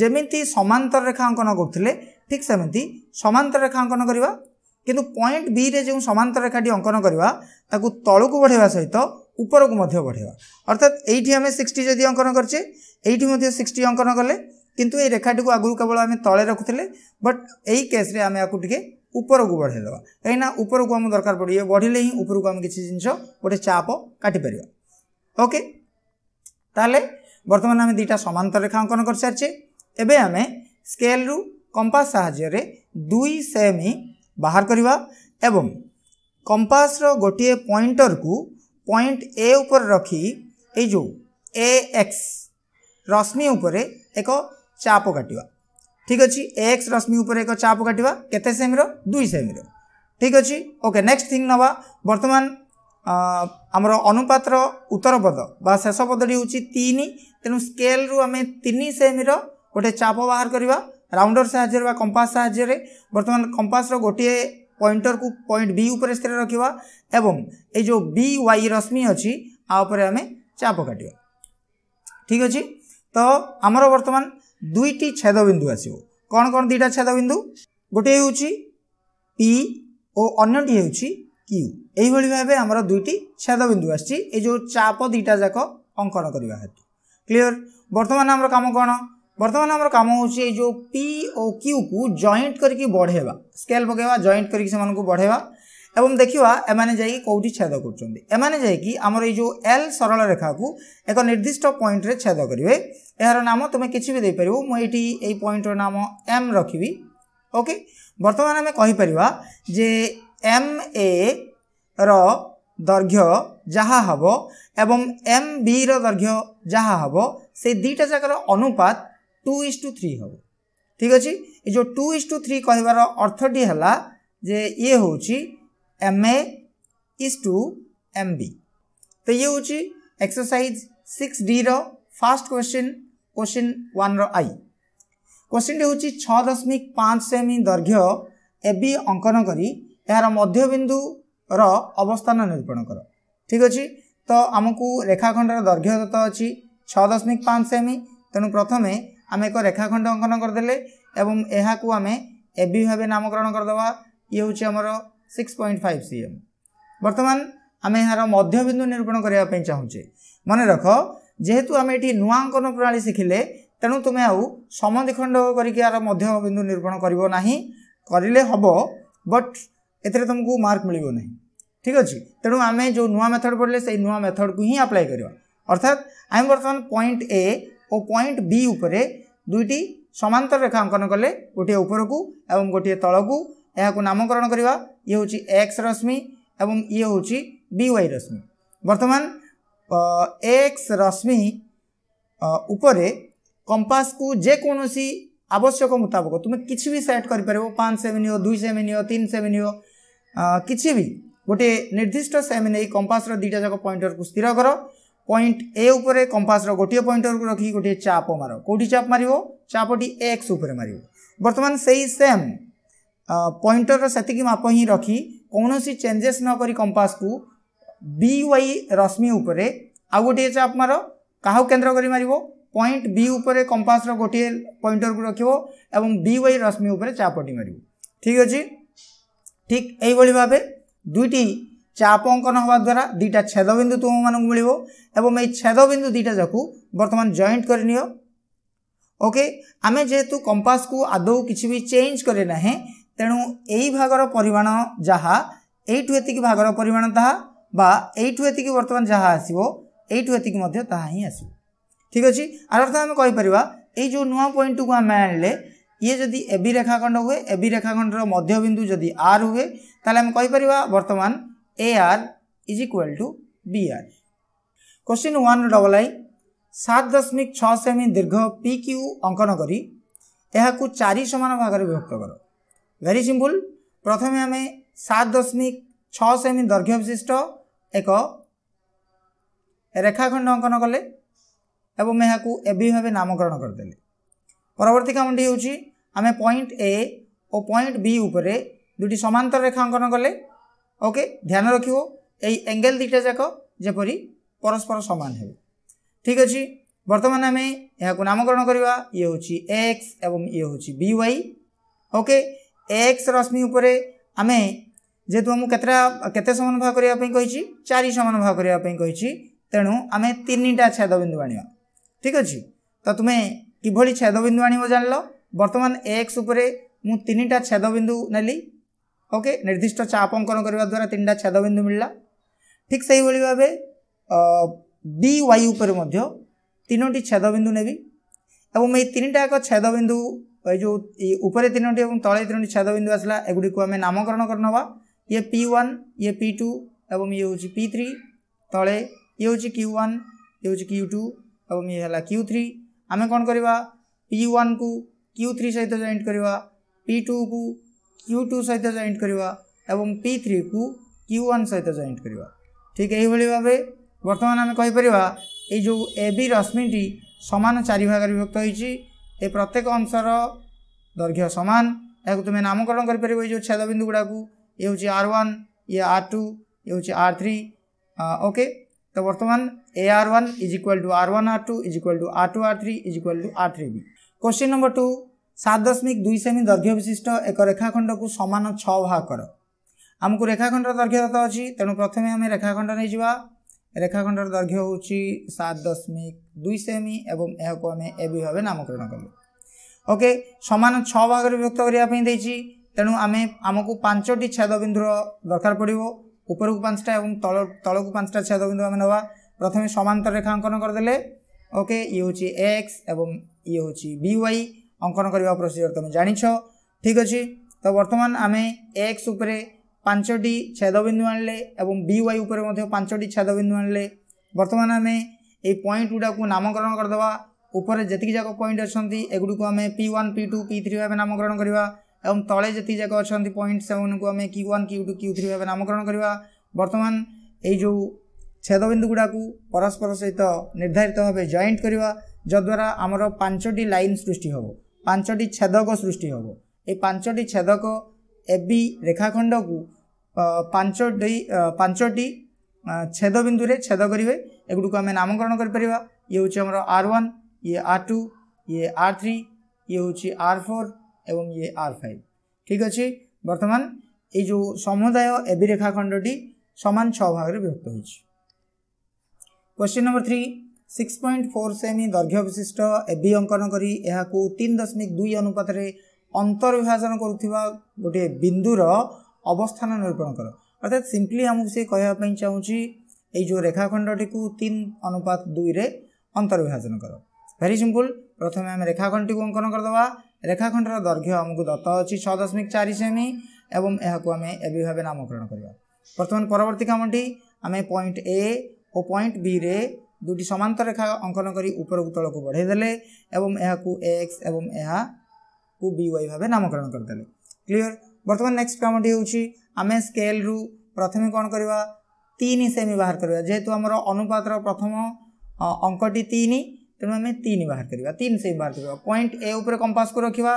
ଯେମିତି ସମାନ୍ତର ରେଖା ଅଙ୍କନ କରୁଥିଲେ ଠିକ୍ ସେମିତି ସମାନ୍ତର ରେଖା ଅଙ୍କନ କରିବା କିନ୍ତୁ ପଏଣ୍ଟ ବିରେ ଯେଉଁ ସମାନ୍ତର ରେଖାଟି ଅଙ୍କନ କରିବା ତାକୁ ତଳକୁ ବଢ଼େଇବା ସହିତ ଉପରକୁ ମଧ୍ୟ ବଢ଼େଇବା ଅର୍ଥାତ୍ ଏଇଠି ଆମେ ସିକ୍ସଟି ଯଦି ଅଙ୍କନ କରିଛେ ଏଇଠି ମଧ୍ୟ ସିକ୍ସଟି ଅଙ୍କନ କଲେ କିନ୍ତୁ ଏଇ ରେଖାଟିକୁ ଆଗରୁ କେବଳ ଆମେ ତଳେ ରଖୁଥିଲେ ବଟ୍ ଏଇ କେସ୍ରେ ଆମେ ଆକୁ ଟିକେ ଉପରକୁ ବଢ଼େଇଦେବା କାହିଁକିନା ଉପରକୁ ଆମକୁ ଦରକାର ପଡ଼ିବ ବଢ଼ିଲେ ହିଁ ଉପରକୁ ଆମେ କିଛି ଜିନିଷ ଗୋଟେ ଚାପ କାଟିପାରିବା ଓକେ ତାହେଲେ ବର୍ତ୍ତମାନ ଆମେ ଦୁଇଟା ସମାନ୍ତର ରେଖା ଅଙ୍କନ କରିସାରିଛେ ଏବେ ଆମେ ସ୍କେଲରୁ କମ୍ପାସ ସାହାଯ୍ୟରେ ଦୁଇ ସେମି ବାହାର କରିବା ଏବଂ କମ୍ପାସର ଗୋଟିଏ ପଏଣ୍ଟରକୁ ପଏଣ୍ଟ ଏ ଉପରେ ରଖି ଏଇ ଯେଉଁ ଏ ଏକ୍ସ ରଶ୍ମି ଉପରେ ଏକ ଚାପ କାଟିବା ଠିକ୍ ଅଛି ଏ ଏକ୍ସ ରଶ୍ମି ଉପରେ ଏକ ଚାପ କାଟିବା କେତେ ସେମିର ଦୁଇ ସେମିର ଠିକ୍ ଅଛି ଓକେ ନେକ୍ସଟ ଥିଙ୍ଗ ନେବା ବର୍ତ୍ତମାନ ଆମର ଅନୁପାତର ଉତ୍ତର ପଦ ବା ଶେଷ ପଦଟି ହେଉଛି ତିନି ତେଣୁ ସ୍କେଲରୁ ଆମେ ତିନି ସେମିର ଗୋଟେ ଚାପ ବାହାର କରିବା ରାଉଣ୍ଡର ସାହାଯ୍ୟରେ ବା କମ୍ପାସ୍ ସାହାଯ୍ୟରେ ବର୍ତ୍ତମାନ କମ୍ପାସ୍ର ଗୋଟିଏ ପଏଣ୍ଟରକୁ ପଏଣ୍ଟ ବି ଉପରେ ସ୍ଥିର ରଖିବା ଏବଂ ଏଇ ଯେଉଁ ବି ୱାଇ ରଶ୍ମି ଅଛି ଆ ଉପରେ ଆମେ ଚାପ କାଟିବା ଠିକ୍ ଅଛି ତ ଆମର ବର୍ତ୍ତମାନ ଦୁଇଟି ଛେଦବିନ୍ଦୁ ଆସିବ କ'ଣ କ'ଣ ଦୁଇଟା ଛେଦବିନ୍ଦୁ ଗୋଟିଏ ହେଉଛି ପି ଓ ଅନ୍ୟଟି ହେଉଛି କ୍ୟୁ ଏଇଭଳି ଭାବେ ଆମର ଦୁଇଟି ଛେଦବିନ୍ଦୁ ଆସିଛି ଏଇ ଯେଉଁ ଚାପ ଦୁଇଟା ଯାକ ଅଙ୍କନ କରିବା ହେତୁ କ୍ଲିଅର ବର୍ତ୍ତମାନ ଆମର କାମ କ'ଣ বর্তমান আমার কাম হচ্ছে এই যে পি ও কিউ কু জয়েন্ট করি বড়াইবা স্কেল পকাইবা জয়েন্ট করি সে বড়াইবা এবং দেখিবা এমানে যাই কোটি ছেদ করছেন এমানে যাই আমার এই যে এল সরল রেখা কু এক নির্দিষ্ট পয়েন্টরে ছেদ করবে এর নাম তুমি কিছু বি দেইপার মু এটি এই পয়েন্টর নাম এম রাখবি ওকে বর্তমান আমি কহিপার যে এম এ র দৈর্ঘ্য যাহা হব এবং এম বি র দৈর্ঘ্য যাহা হব সেই দুইটা যাকর অনুপাত টু ଇସ୍ ଟୁ ଥ୍ରୀ ହେବ ଠିକ୍ ଅଛି ଏ ଯେଉଁ ଟୁ ଇସ୍ ଟୁ ଥ୍ରୀ କହିବାର ଅର୍ଥଟି ହେଲା ଯେ ଇଏ ହେଉଛି ଏମ୍ ଏ ଇସ୍ ଟୁ ଏମ୍ ବି ତ ଇଏ ହେଉଛି ଏକ୍ସରସାଇଜ୍ ସିକ୍ସ ଡିର ଫାର୍ଷ୍ଟ କ୍ୱେଶ୍ଚିନ୍ କ୍ୱେଶ୍ଚିନ୍ ୱାନ୍ର ଆଇ କ୍ୱେଶ୍ଚିନ୍ଟି ହେଉଛି ଛଅ ଦଶମିକ ପାଞ୍ଚ ସେମି ଦୈର୍ଘ୍ୟ এবি ଅଙ୍କନ କରି ଏହାର ମଧ୍ୟବିନ୍ଦୁର ଅବସ୍ଥାନ ନିରୂପଣ କର ଠିକ୍ ଅଛି ତ ଆମକୁ ରେଖାଖଣ୍ଡର ଦୈର୍ଘ୍ୟ ଦତ୍ତ ଅଛି ଛଅ ଦଶମିକ ପାଞ୍ଚ ସେମି ତେଣୁ ପ୍ରଥମେ ଆମେ ଏକ ରେଖାଖଣ୍ଡ ଅଙ୍କନ କରିଦେଲେ ଏବଂ ଏହାକୁ ଆମେ ଏ ବି ଭାବେ ନାମକରଣ କରିଦେବା ଇଏ ହେଉଛି ଆମର six point five C M ବର୍ତ୍ତମାନ ଆମେ ଏହାର ମଧ୍ୟବିନ୍ଦୁ ନିରୂପଣ କରିବା ପାଇଁ ଚାହୁଁଛେ ମନେ ରଖ ଯେହେତୁ ଆମେ ଏଠି ନୂଆ ଅଙ୍କନ ପ୍ରଣାଳୀ ଶିଖିଲେ ତେଣୁ ତୁମେ ଆଉ ସମଧିଖଣ୍ଡ କରିକି ଏହାର ମଧ୍ୟବିନ୍ଦୁ ନିରୂପଣ କରିବ ନାହିଁ କରିଲେ ହେବ ବଟ୍ ଏଥିରେ ତୁମକୁ ମାର୍କ ମିଳିବ ନାହିଁ ଠିକ୍ ଅଛି ତେଣୁ ଆମେ ଯେଉଁ ନୂଆ ମେଥଡ଼ ପଢ଼ିଲେ ସେଇ ନୂଆ ମେଥଡ଼କୁ ହିଁ ଆପ୍ଲାଏ କରିବା ଅର୍ଥାତ୍ ଆମେ ବର୍ତ୍ତମାନ ପଏଣ୍ଟ ଏ ও পয়েন্ট বি উপরে দুইটি সমান্তর রেখা অঙ্কন কলে গোটিয়ে উপরকু এবং গোটিয়ে তলকু ଏହାକୁ ନାମକରଣ କରିବା ଇଏ ହେଉଛି ଏକ୍ସ ରଶ୍ମି ଏବଂ ଇଏ ହେଉଛି ବି ୱାଇ ରଶ୍ମି ବର୍ତ୍ତମାନ ଏକ୍ସ ରଶ୍ମି ଉପରେ କମ୍ପାସକୁ ଯେକୌଣସି ଆବଶ୍ୟକ ମୁତାବକ ତୁମେ କିଛି ବି ସେଟ୍ କରିପାରିବ ପାଞ୍ଚ ସେମି ନିଅ ଦୁଇ ସେମି ନିଅ ତିନି ସେମି ନିଅ କିଛି ବି ଗୋଟିଏ ନିର୍ଦ୍ଦିଷ୍ଟ ସେମି ନେଇ କମ୍ପାସର ଦୁଇଟା ଯାକ ପଏଣ୍ଟରକୁ ସ୍ଥିର କର পয়েন্ট এ উপরে কম্পাসর গোটিয়ে পয়েন্টরকু রাখি গোটিয়ে চাপ মার কোটি চাপ মারিব চাপটি এক্স উপরে মারিব বর্তমান সেই সেম পয়েন্টর সেতিকি মাপ হি রাখি কৌশি চেঞ্জেস নকরি কম্পাসকু বি ওয়াই রশ্মি উপরে আউ গোটিয়ে চাপ মার কাহু কেন্দ্র করে মারিব পয়েন্ট বি উপরে কম্পাসর গোটিয়ে পয়েন্টরকু রাখব এবং বি ওয়াই রশ্মি উপরে চাপটি মারিব ঠিক আছে ঠিক এইভাবে ভাবে দুইটি ଚାପ ଅଙ୍କନ ହେବା ଦ୍ୱାରା ଦୁଇଟା মিলব ତୁମମାନଙ୍କୁ ମିଳିବ ଏବଂ দুইটা ଛେଦବିନ୍ଦୁ ଦୁଇଟା জয়েন্ট ବର୍ତ୍ତମାନ ଜଏଣ୍ଟ କରିନିଅ ଓକେ ଆମେ ଯେହେତୁ কু ଆଦୌ କିଛି ବି ଚେଞ୍ଜ କରେ ନାହିଁ ତେଣୁ এই ଭାଗର ପରିମାଣ ଯାହା ଏଇଠୁ ଏତିକି ଭାଗର ପରିମାଣ ତାହା বা এইটু এতিকি বর্তমান যাহা আসব এইটু এতিকি মধ্যে তাহা হি আসব ঠিক আছে আর অর্থাৎ আমি কইপারা এই যে পয়েন্ট কু আমি আনলে ইয়ে যদি এবি রেখাখণ্ড হুয়ে এবি রেখাখণ্ডর মধ্যবিন্দু যদি আর হুয়ে তাহলে আমি কইপারা বর্তমান A R is equal to B R question one double I সাত দশমিক ছ সেমি দীর্ঘ পি কিউ অঙ্কন করে এখন চারি সমান ভাগে বিভক্ত কর ভেরি সিম্পল প্রথমে আমি সাত দশমিক ছ সেমি দৈর্ঘ্য বিশিষ্ট এক রেখাখণ্ড অঙ্কন কলে এবং এখন এবি ভাবে নামকরণ করেদেলে পরবর্তী কামটি হচ্ছে আমি পয়েন্ট এ ও পয়েন্ট বি উপরে দুটি সমান্তর রেখা অঙ্কন কলে ওকে ধ্যান রাখিব এই এঙ্গেল দুইটা যাক যেপরি পরস্পর সমান হবে ঠিক আছে বর্তমানে আমি এখন নামকরণ করা ইয়ে হচ্ছে এক্স এবং ইয়ে হচ্ছে বি ওয়াই ওকে এক্স রশ্মি উপরে আমি যেহেতু আমি কেতটা কেতে সমান ভাগ করা কী চারি সমান ভাগ করা কী তেণু আমি তিনটা ছেদবিন্দু আনবা ঠিক আছে তো তুমি কিভাবে ছেদবিন্দু আনব জাঁল বর্তমান এক্স উপরে মু তিনটা ছেদবিন্দু নেলি ଓକେ ନିର୍ଦ୍ଦିଷ୍ଟ ଚାପ ଅଙ୍କନ କରିବା ଦ୍ୱାରା ତିନିଟା ଛେଦବିନ୍ଦୁ ମିଳିଲା ଠିକ୍ ସେଇଭଳି ଭାବେ ଡି ୱାଇ ଉପରେ ମଧ୍ୟ ତିନୋଟି ଛେଦବିନ୍ଦୁ ନେବି ଏବଂ ଏଇ ତିନିଟା ଏକ ଛେଦବିନ୍ଦୁ ଏ ଯେଉଁ ଉପରେ ତିନୋଟି ଏବଂ ତଳେ ତିନୋଟି ଛେଦବିନ୍ଦୁ ଆସିଲା ଏଗୁଡ଼ିକୁ ଆମେ ନାମକରଣ କରିନେବା ଇଏ ପି ୱାନ୍ ଇଏ ପି ଟୁ ଏବଂ ଇଏ ହେଉଛି ପି ଥ୍ରୀ ତଳେ ଇଏ ହେଉଛି କ୍ୟୁ ୱାନ୍ ଇଏ ହେଉଛି କ୍ୟୁ ଟୁ ଏବଂ ଇଏ ହେଲା କ୍ୟୁ ଥ୍ରୀ ଆମେ କ'ଣ କରିବା ପି ୱାନ୍କୁ କ୍ୟୁ ଥ୍ରୀ ସହିତ ଜଏଣ୍ଟ କରିବା ପି ଟୁକୁ କ୍ୟୁ ଟୁ ସହିତ ଜଏଣ୍ଟ କରିବା ଏବଂ ପି ଥ୍ରୀକୁ କ୍ୟୁ ୱାନ୍ ସହିତ ଜଏଣ୍ଟ କରିବା ଠିକ୍ ଏହିଭଳି ଭାବେ ବର୍ତ୍ତମାନ ଆମେ କହିପାରିବା ଏଇ ଯେଉଁ ଏ ବି ରଶ୍ମିଟି ସମାନ ଚାରି ଭାଗରେ ବିଭକ୍ତ ହୋଇଛି ଏ ପ୍ରତ୍ୟେକ ଅଂଶର ଦୈର୍ଘ୍ୟ ସମାନ ଏହାକୁ ତୁମେ ନାମକରଣ କରିପାରିବ ଏଇ ଯେଉଁ ଛେଦବିନ୍ଦୁ ଗୁଡ଼ାକୁ ଇଏ ହେଉଛି ଆର୍ ୱାନ୍ ଇଏ ଆର୍ ଟୁ ଇଏ ହେଉଛି ଆର୍ ଥ୍ରୀ ଓକେ ତ ବର୍ତ୍ତମାନ A R one is equal to R one R two is equal to R two R three is equal to R three ବି କୋଶ୍ଚିନ୍ ନମ୍ବର ଟୁ সাত দশমিক দুই semi দৈর্ঘ্য বিশিষ্ট এক রেখাখণ্ডকু সমান ছ ভাগ কর আমি রেখাখণ্ডর দৈর্ঘ্য দত্ত অছি তেমন প্রথমে আমি রেখাখণ্ড নিয়ে যা রেখাখণ্ডর দৈর্ঘ্য হচ্ছে সাত দশমিক দুই সেমি এবং এখন আমি এবি ভাবে নামকরণ কলু ওকে সমান ছ ভাগরে বিভক্ত করা দিয়েছি তেমন আমি আমি পাঁচটি ছেদবিন্দুর দরকার পড়ব উপরকু পাঁচটা এবং তল তলকু পাঁচটা ছেদবিন্দু আমি নেওয়া প্রথমে সমান্তর রেখাঙ্কন করেদেলে ওকে ইয়ে হচ্ছে এক্স এবং ইয়ে হচ্ছে বিওয়াই অঙ্কন করা প্রোসিজর তুমি জাঁচ ঠিক অছি তো বর্তমান আমি এক্স উপরে পাঁচটি ছেদবিন্দু আনলে এবং বি ওয়াই উপরে মধ্যে পাঁচটি ছেদবিন্দু আনলে বর্তমান আমি এই পয়েন্ট গুড়াকু নামকরণ করদেবা উপরে যেতিকি যাক পয়েন্ট অনেক এগুড়ি আমি P one P two P three ভাবে নামকরণ করা এবং তলে যেতিকি যাক অনেক পয়েন্ট সেগুলো আমি Q one Q two Q three ভাবে নামকরণ করা বর্তমান এই যে ছেদবিন্দু গুড়াকু পরস্পর সহিত নির্ধারিত ভাবে জয়েন্ট করা যদ্বারা আমার পাঁচটি লাইন সৃষ্টি হব ପାଞ୍ଚଟି ଛେଦକ ସୃଷ୍ଟି ହେବ ଏ ପାଞ୍ଚଟି ଛେଦକ ଏ ବି ରେଖାଖଣ୍ଡକୁ ପାଞ୍ଚଟି ପାଞ୍ଚଟି ଛେଦ ବିନ୍ଦୁରେ ଛେଦ କରିବେ ଏଗୁଡ଼ିକୁ ଆମେ ନାମକରଣ କରିପାରିବା ଇଏ ହେଉଛି ଆମର ଆର୍ ୱାନ୍ ଇଏ ଆର୍ ଟୁ ଇଏ ଆର୍ ଥ୍ରୀ ଇଏ ହେଉଛି ଆର୍ ଫୋର୍ ଏବଂ ଇଏ ଆର୍ ଫାଇଭ୍ ଠିକ୍ ଅଛି ବର୍ତ୍ତମାନ ଏଇ ଯେଉଁ ସମୁଦାୟ ଏ ବି ରେଖାଖଣ୍ଡଟି ସମାନ ଛଅ ଭାଗରେ ବିଭକ୍ତ ହୋଇଛି question number three six point four সেমি দৈর্ঘ্য বিশিষ্ট এবি অঙ্কন করে এখন তিন দশমিক দুই অনুপাতের অন্তর্বিভাজন করুবা গোটিয়ে বিন্দুর অবস্থান নিরূপণ কর অর্থাৎ সিম্পলি আমি সে কে চাহুছি এই যে রেখাখণ্ডটি তিন অনুপাত দুইরে অন্তর্বিভাজন কর ভেরি সিম্পল প্রথমে আমি রেখাখণ্ডটি অঙ্কন করেদেবা রেখাখণ্ডর দৈর্ঘ্য আমি দত্ত অছি ছ দশমিক চারি সেমি এবং এখন আমি এবি ভাবে নামকরণ করা বর্তমান পরবর্তী কামটি আমি পয়েন্ট এ ও পয়েন্ট বি রে দুইটি সমান্ত রেখা অঙ্কন করে উপরকু তলকু বড়াই দেলে এবং এখন এক্স এবং এখন বিওয়াই ভাবে নামকরণ করেদেলে ক্লিয়ার বর্তমান নেক্সট কামটি হচ্ছে আমি স্কেল রু প্রথমে কোণ করা তিন সেমি বাহার করা যেহেতু আমার অনুপাতর প্রথম অঙ্কটি তিন তেমন আমি তিন বাহার করা তিন সেমি বাহার করা পয়েন্ট এ উপরে কম্পাসকে রাখা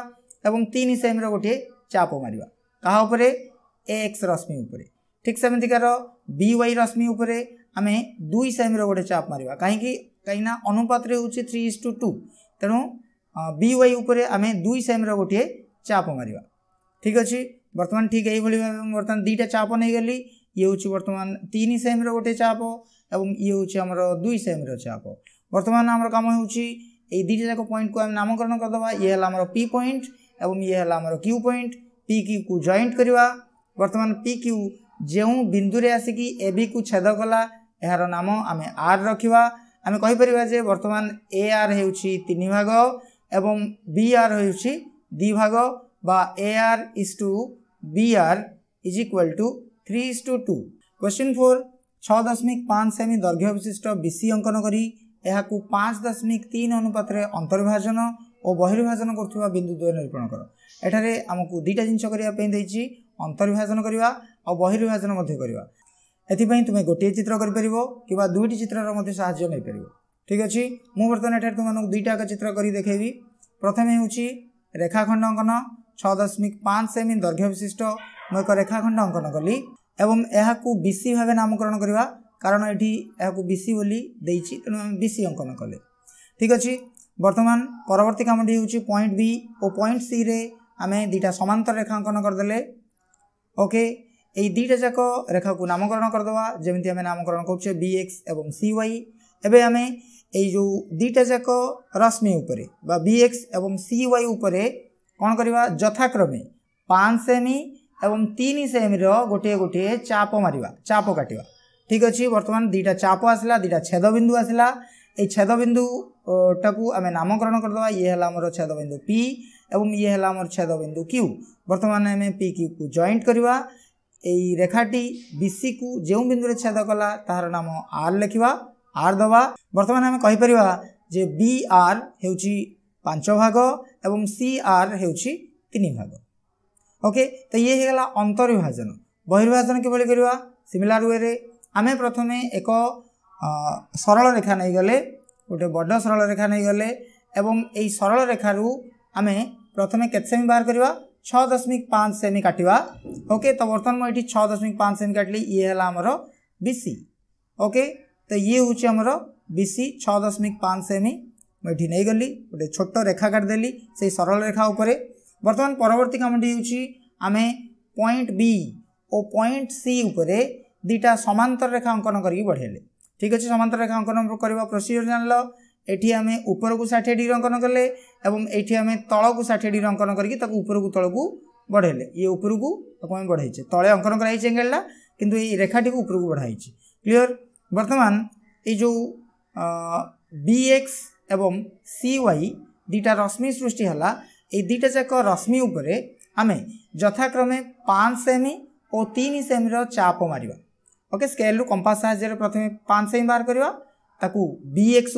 এবং তিন সেমির গোটিয়ে চাপ মারিবা কাহা উপরে এ এক্স রশ্মি উপরে ঠিক সেমিতিকার বি ওয়াই রশ্মি উপরে ଆମେ ଦୁଇ ସାଇମ୍ର ଗୋଟେ ଚାପ୍ ମାରିବା କାହିଁକି କାହିଁକିନା ଅନୁପାତରେ ହେଉଛି ଥ୍ରୀ ଇସ୍ ଟୁ ଟୁ ତେଣୁ ବି ୱାଇ ଉପରେ ଆମେ ଦୁଇ ସାଇମ୍ର ଗୋଟିଏ ଚାପ ମାରିବା ଠିକ୍ ଅଛି ବର୍ତ୍ତମାନ ଠିକ୍ ଏଇଭଳି ଭାବେ ମୁଁ ବର୍ତ୍ତମାନ ଦୁଇଟା ଚାପ ନେଇଗଲି ଇଏ ହେଉଛି ବର୍ତ୍ତମାନ ତିନି ସାଇମ୍ର ଗୋଟେ ଚାପ ଏବଂ ଇଏ ହେଉଛି ଆମର ଦୁଇ ସାଇମ୍ର ଚାପ ବର୍ତ୍ତମାନ ଆମର କାମ ହେଉଛି ଏଇ ଦୁଇଟା ଯାକ ପଏଣ୍ଟକୁ ଆମେ ନାମକରଣ କରିଦେବା ଇଏ ହେଲା ଆମର ପି ପଏଣ୍ଟ ଏବଂ ଇଏ ହେଲା ଆମର କ୍ୟୁ ପଏଣ୍ଟ ପି କ୍ୟୁକୁ ଜଏଣ୍ଟ କରିବା ବର୍ତ୍ତମାନ ପି କ୍ୟୁ ଯେଉଁ ବିନ୍ଦୁରେ ଆସିକି ଏ ବିକୁ ଛେଦ କଲା ଏହାର ନାମ ଆମେ ଆର୍ ରଖିବା ଆମେ କହିପାରିବା ଯେ ବର୍ତ୍ତମାନ ଏ ଆର୍ ହେଉଛି ତିନି ଭାଗ ଏବଂ ବି ଆର୍ ହେଉଛି ଦୁଇ ଭାଗ বা A R is to B R is equal to three is to two question four ছ দশমিক পাঁচ সেমি দৈর্ঘ্য বিশিষ্ট বিসি অঙ্কন করি ଏହାକୁ ପାଞ୍ଚ ଦଶମିକ ତିନି ଅନୁପାତରେ ଅନ୍ତର୍ଭାଜନ ଓ ବହିର୍ଭାଜନ କରୁଥିବା ବିନ୍ଦୁ ଦ୍ୱୟ ନିରୂପଣ କର ଏଠାରେ ଆମକୁ ଦୁଇଟା ଜିନିଷ କରିବା ପାଇଁ ଦେଇଛି ଅନ୍ତର୍ଭାଜନ କରିବା ଆଉ ବହିର୍ଭାଜନ ମଧ୍ୟ କରିବା ଏଥିପାଇଁ ତୁମେ ଗୋଟିଏ ଚିତ୍ର କରିପାରିବ କିମ୍ବା ଦୁଇଟି ଚିତ୍ରର ମଧ୍ୟ ସାହାଯ୍ୟ ନେଇପାରିବ ଠିକ୍ ଅଛି ମୁଁ ବର୍ତ୍ତମାନ ଏଠାରେ ତୁମମାନଙ୍କୁ ଦୁଇଟା ଏକ ଚିତ୍ର କରି ଦେଖେଇବି ପ୍ରଥମେ ହେଉଛି ରେଖାଖଣ୍ଡ ଅଙ୍କନ ଛଅ ଦଶମିକ ପାଞ୍ଚ ସେମି ଦୈର୍ଘ୍ୟ ବିଶିଷ୍ଟ ମୁଁ ଏକ ରେଖାଖଣ୍ଡ ଅଙ୍କନ କଲି ଏବଂ ଏହାକୁ ବିସି ଭାବେ ନାମକରଣ କରିବା କାରଣ ଏଠି ଏହାକୁ ବିସି ବୋଲି ଦେଇଛି ତେଣୁ ଆମେ ବିସି ଅଙ୍କନ କଲେ ଠିକ୍ ଅଛି ବର୍ତ୍ତମାନ ପରବର୍ତ୍ତୀ କାମଟି ହେଉଛି ପଏଣ୍ଟ ବି ଓ ପଏଣ୍ଟ ସିରେ ଆମେ ଦୁଇଟା ସମାନ୍ତର ରେଖା ଅଙ୍କନ କରିଦେଲେ ଓକେ এই ଦୁଇଟା ଯାକ ରେଖାକୁ ନାମକରଣ କରିଦେବା ଯେମିତି ଆମେ ନାମକରଣ କରୁଛେ ବି ଏକ୍ସ ଏବଂ ସି ୱାଇ ଏବେ ଆମେ ଏଇ ଯେଉଁ ଦୁଇଟା ଯାକ ରଶ୍ମି ଉପରେ ବା ବି ଏକ୍ସ ଏବଂ ସି ୱାଇ ଉପରେ କ'ଣ କରିବା ଯଥାକ୍ରମେ ପାଞ୍ଚ ସେମି ଏବଂ ତିନି ସେମିର ଗୋଟିଏ ଗୋଟିଏ ଚାପ ମାରିବା ଚାପ କାଟିବା ଠିକ୍ ଅଛି ବର୍ତ୍ତମାନ ଦୁଇଟା ଚାପ ଆସିଲା ଦୁଇଟା ଛେଦବିନ୍ଦୁ ଆସିଲା এই ছেদবিন্দুটাকু আমি নামকরণ করদেবা ইয়ে হল আমার ছেদবিন্দু পি এবং ইয়ে হল আমার ছেদবিন্দু কিউ বর্তমানে আমি পি কিউকু জয়েন্ট করা ଏହି ରେଖାଟି ବିସିକୁ ଯେଉଁ ବିନ୍ଦୁରେ ଛେଦ କଲା ତାହାର ନାମ ଆର୍ ଲେଖିବା ଆର୍ ଦେବା ବର୍ତ୍ତମାନ ଆମେ କହିପାରିବା ଯେ ବି ଆର୍ ହେଉଛି ପାଞ୍ଚ ଭାଗ ଏବଂ ସି ଆର୍ ହେଉଛି ତିନି ଭାଗ ଓକେ ତ ଇଏ ହେଇଗଲା ଅନ୍ତର୍ବିଭାଜନ ବହିର୍ଭାଜନ କିଭଳି କରିବା ସିମିଲାର ୱେରେ ଆମେ ପ୍ରଥମେ ଏକ ସରଳ ରେଖା ନେଇଗଲେ ଗୋଟେ ବଡ଼ ସରଳ ରେଖା ନେଇଗଲେ ଏବଂ ଏହି ସରଳ ରେଖାରୁ ଆମେ ପ୍ରଥମେ କେତେ ସେମି ବାହାର କରିବା છ દશમિક પાંચ સેમી કાઢવા ઓકે તો વર્તમાન હું એઠી છ દશમિક પાંચ સેમી કાઢલી ଇଏ ହେଲା ଆମର ବିସି ଓକେ ତ ଇଏ ହେଉଛି ଆମର ବିସି ଛଅ ଦଶମିକ ପାଞ୍ଚ ସେମି ମୁଁ ଏଠି ନେଇଗଲି ଗୋଟେ ଛୋଟ ରେଖା କାଟିଦେଲି ସେଇ ସରଳ ରେଖା ଉପରେ ବର୍ତ୍ତମାନ ପରବର୍ତ୍ତୀ କାମଟି ହେଉଛି ଆମେ ପଏଣ୍ଟ ବି ଓ ପଏଣ୍ଟ ସି ଉପରେ ଦୁଇଟା ସମାନ୍ତର ରେଖା ଅଙ୍କନ କରିକି ବଢ଼େଇଲେ ଠିକ୍ ଅଛି ସମାନ୍ତର ରେଖା ଅଙ୍କନ କରିବା ପ୍ରୋସିଜିଓର ଜାଣିଲ এটি আমি উপরকু ষাঠিয়ে ডিগ্রি অঙ্কন কলে এবং এইটি আমি তলকু ষাঠিয়ে ডিগ্রি অঙ্কন করি তাকে উপরকু তলকু বড়াইলে ইয়ে উপরকু তাকে আমি বড়াইছে তলে অঙ্কন করা হয়েছে এঙ্গেলটা কিন্তু এই রেখাটিকে উপরকু বড়া হয়েছে ক্লিয়র বর্তমান এই যে বিএক্স এবং সিওয়াই দুইটা রশ্মি সৃষ্টি হলা এই দুইটা যাক রশ্মি উপরে আমি যথাক্রমে পাঁচ সেমি ও তিন সেমির চাপ মারিবা ওকে স্কেলু কম্পাস সাহায্যে প্রথমে পাঁচ সেমি বাহার করা ताकु बीएक्स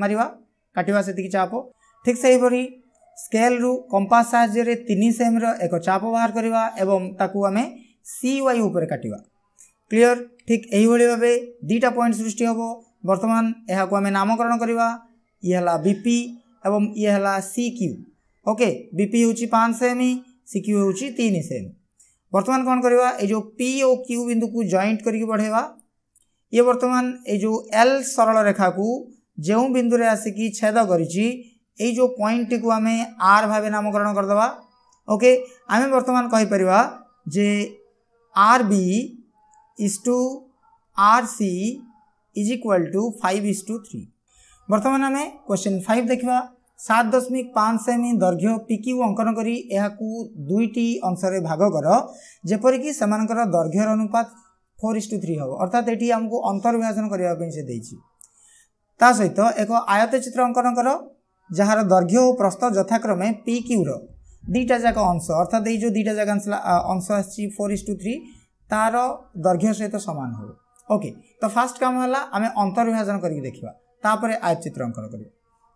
मार काटा से चाप ठीक से स्केल रु कंपा साम एक चाप बाहर करवाकूमें सी वाई उपर काटा क्लीयर ठीक यही भाव दीटा पॉइंट सृष्टि हे बर्तमान यह नामकरण करवा इला बीपी एवं ये है सी क्यू ओके बीपी हूँ पाँच सेम ही सी क्यू हूँ तीन सेम बर्तमान कौन करवा जो पी और क्यू बिंदु को जॉइंट करके बढ़ेगा ଇଏ ବର୍ତ୍ତମାନ ଏଇ ଯେଉଁ ଏଲ୍ ସରଳ ରେଖାକୁ ଯେଉଁ ବିନ୍ଦୁରେ ଆସିକି ଛେଦ କରିଛି ଏଇ ଯେଉଁ ପଏଣ୍ଟଟିକୁ ଆମେ ଆର୍ ଭାବେ ନାମକରଣ କରିଦେବା ଓକେ ଆମେ ବର୍ତ୍ତମାନ କହିପାରିବା ଯେ R B is to R C is equal to five is to three ବର୍ତ୍ତମାନ ଆମେ କ୍ୱେଶ୍ଚିନ୍ ଫାଇଭ୍ ଦେଖିବା ସାତ ଦଶମିକ ପାଞ୍ଚ ସେମି ଦୈର୍ଘ୍ୟ ପିକ୍ୟୁ ଅଙ୍କନ କରି ଏହାକୁ ଦୁଇଟି ଅଂଶରେ ଭାଗ କର ଯେପରିକି ସେମାନଙ୍କର ଦୈର୍ଘ୍ୟର ଅନୁପାତ ফোর ইস টু থ্রি হব অর্থাৎ এটি আমাকে অন্তর্বিভাজন করা সে দিয়েছি তা সহিত এক আয়ত চিত্র অঙ্কনকর যার দৈর্ঘ্য ও প্রস্থ যথাক্রমে পি কিউর দুইটা যাক অংশ অর্থাৎ এই যে দুইটা যাক অংশ আসছি ফোর ইস টু থ্রি তার দৈর্ঘ্য সহিত সমান হব ওকে তো ফার্স্ট কাম হল আমি অন্তর্বিভাজন করি দেখা তাপরে আয়ত চিত্র অঙ্কন করি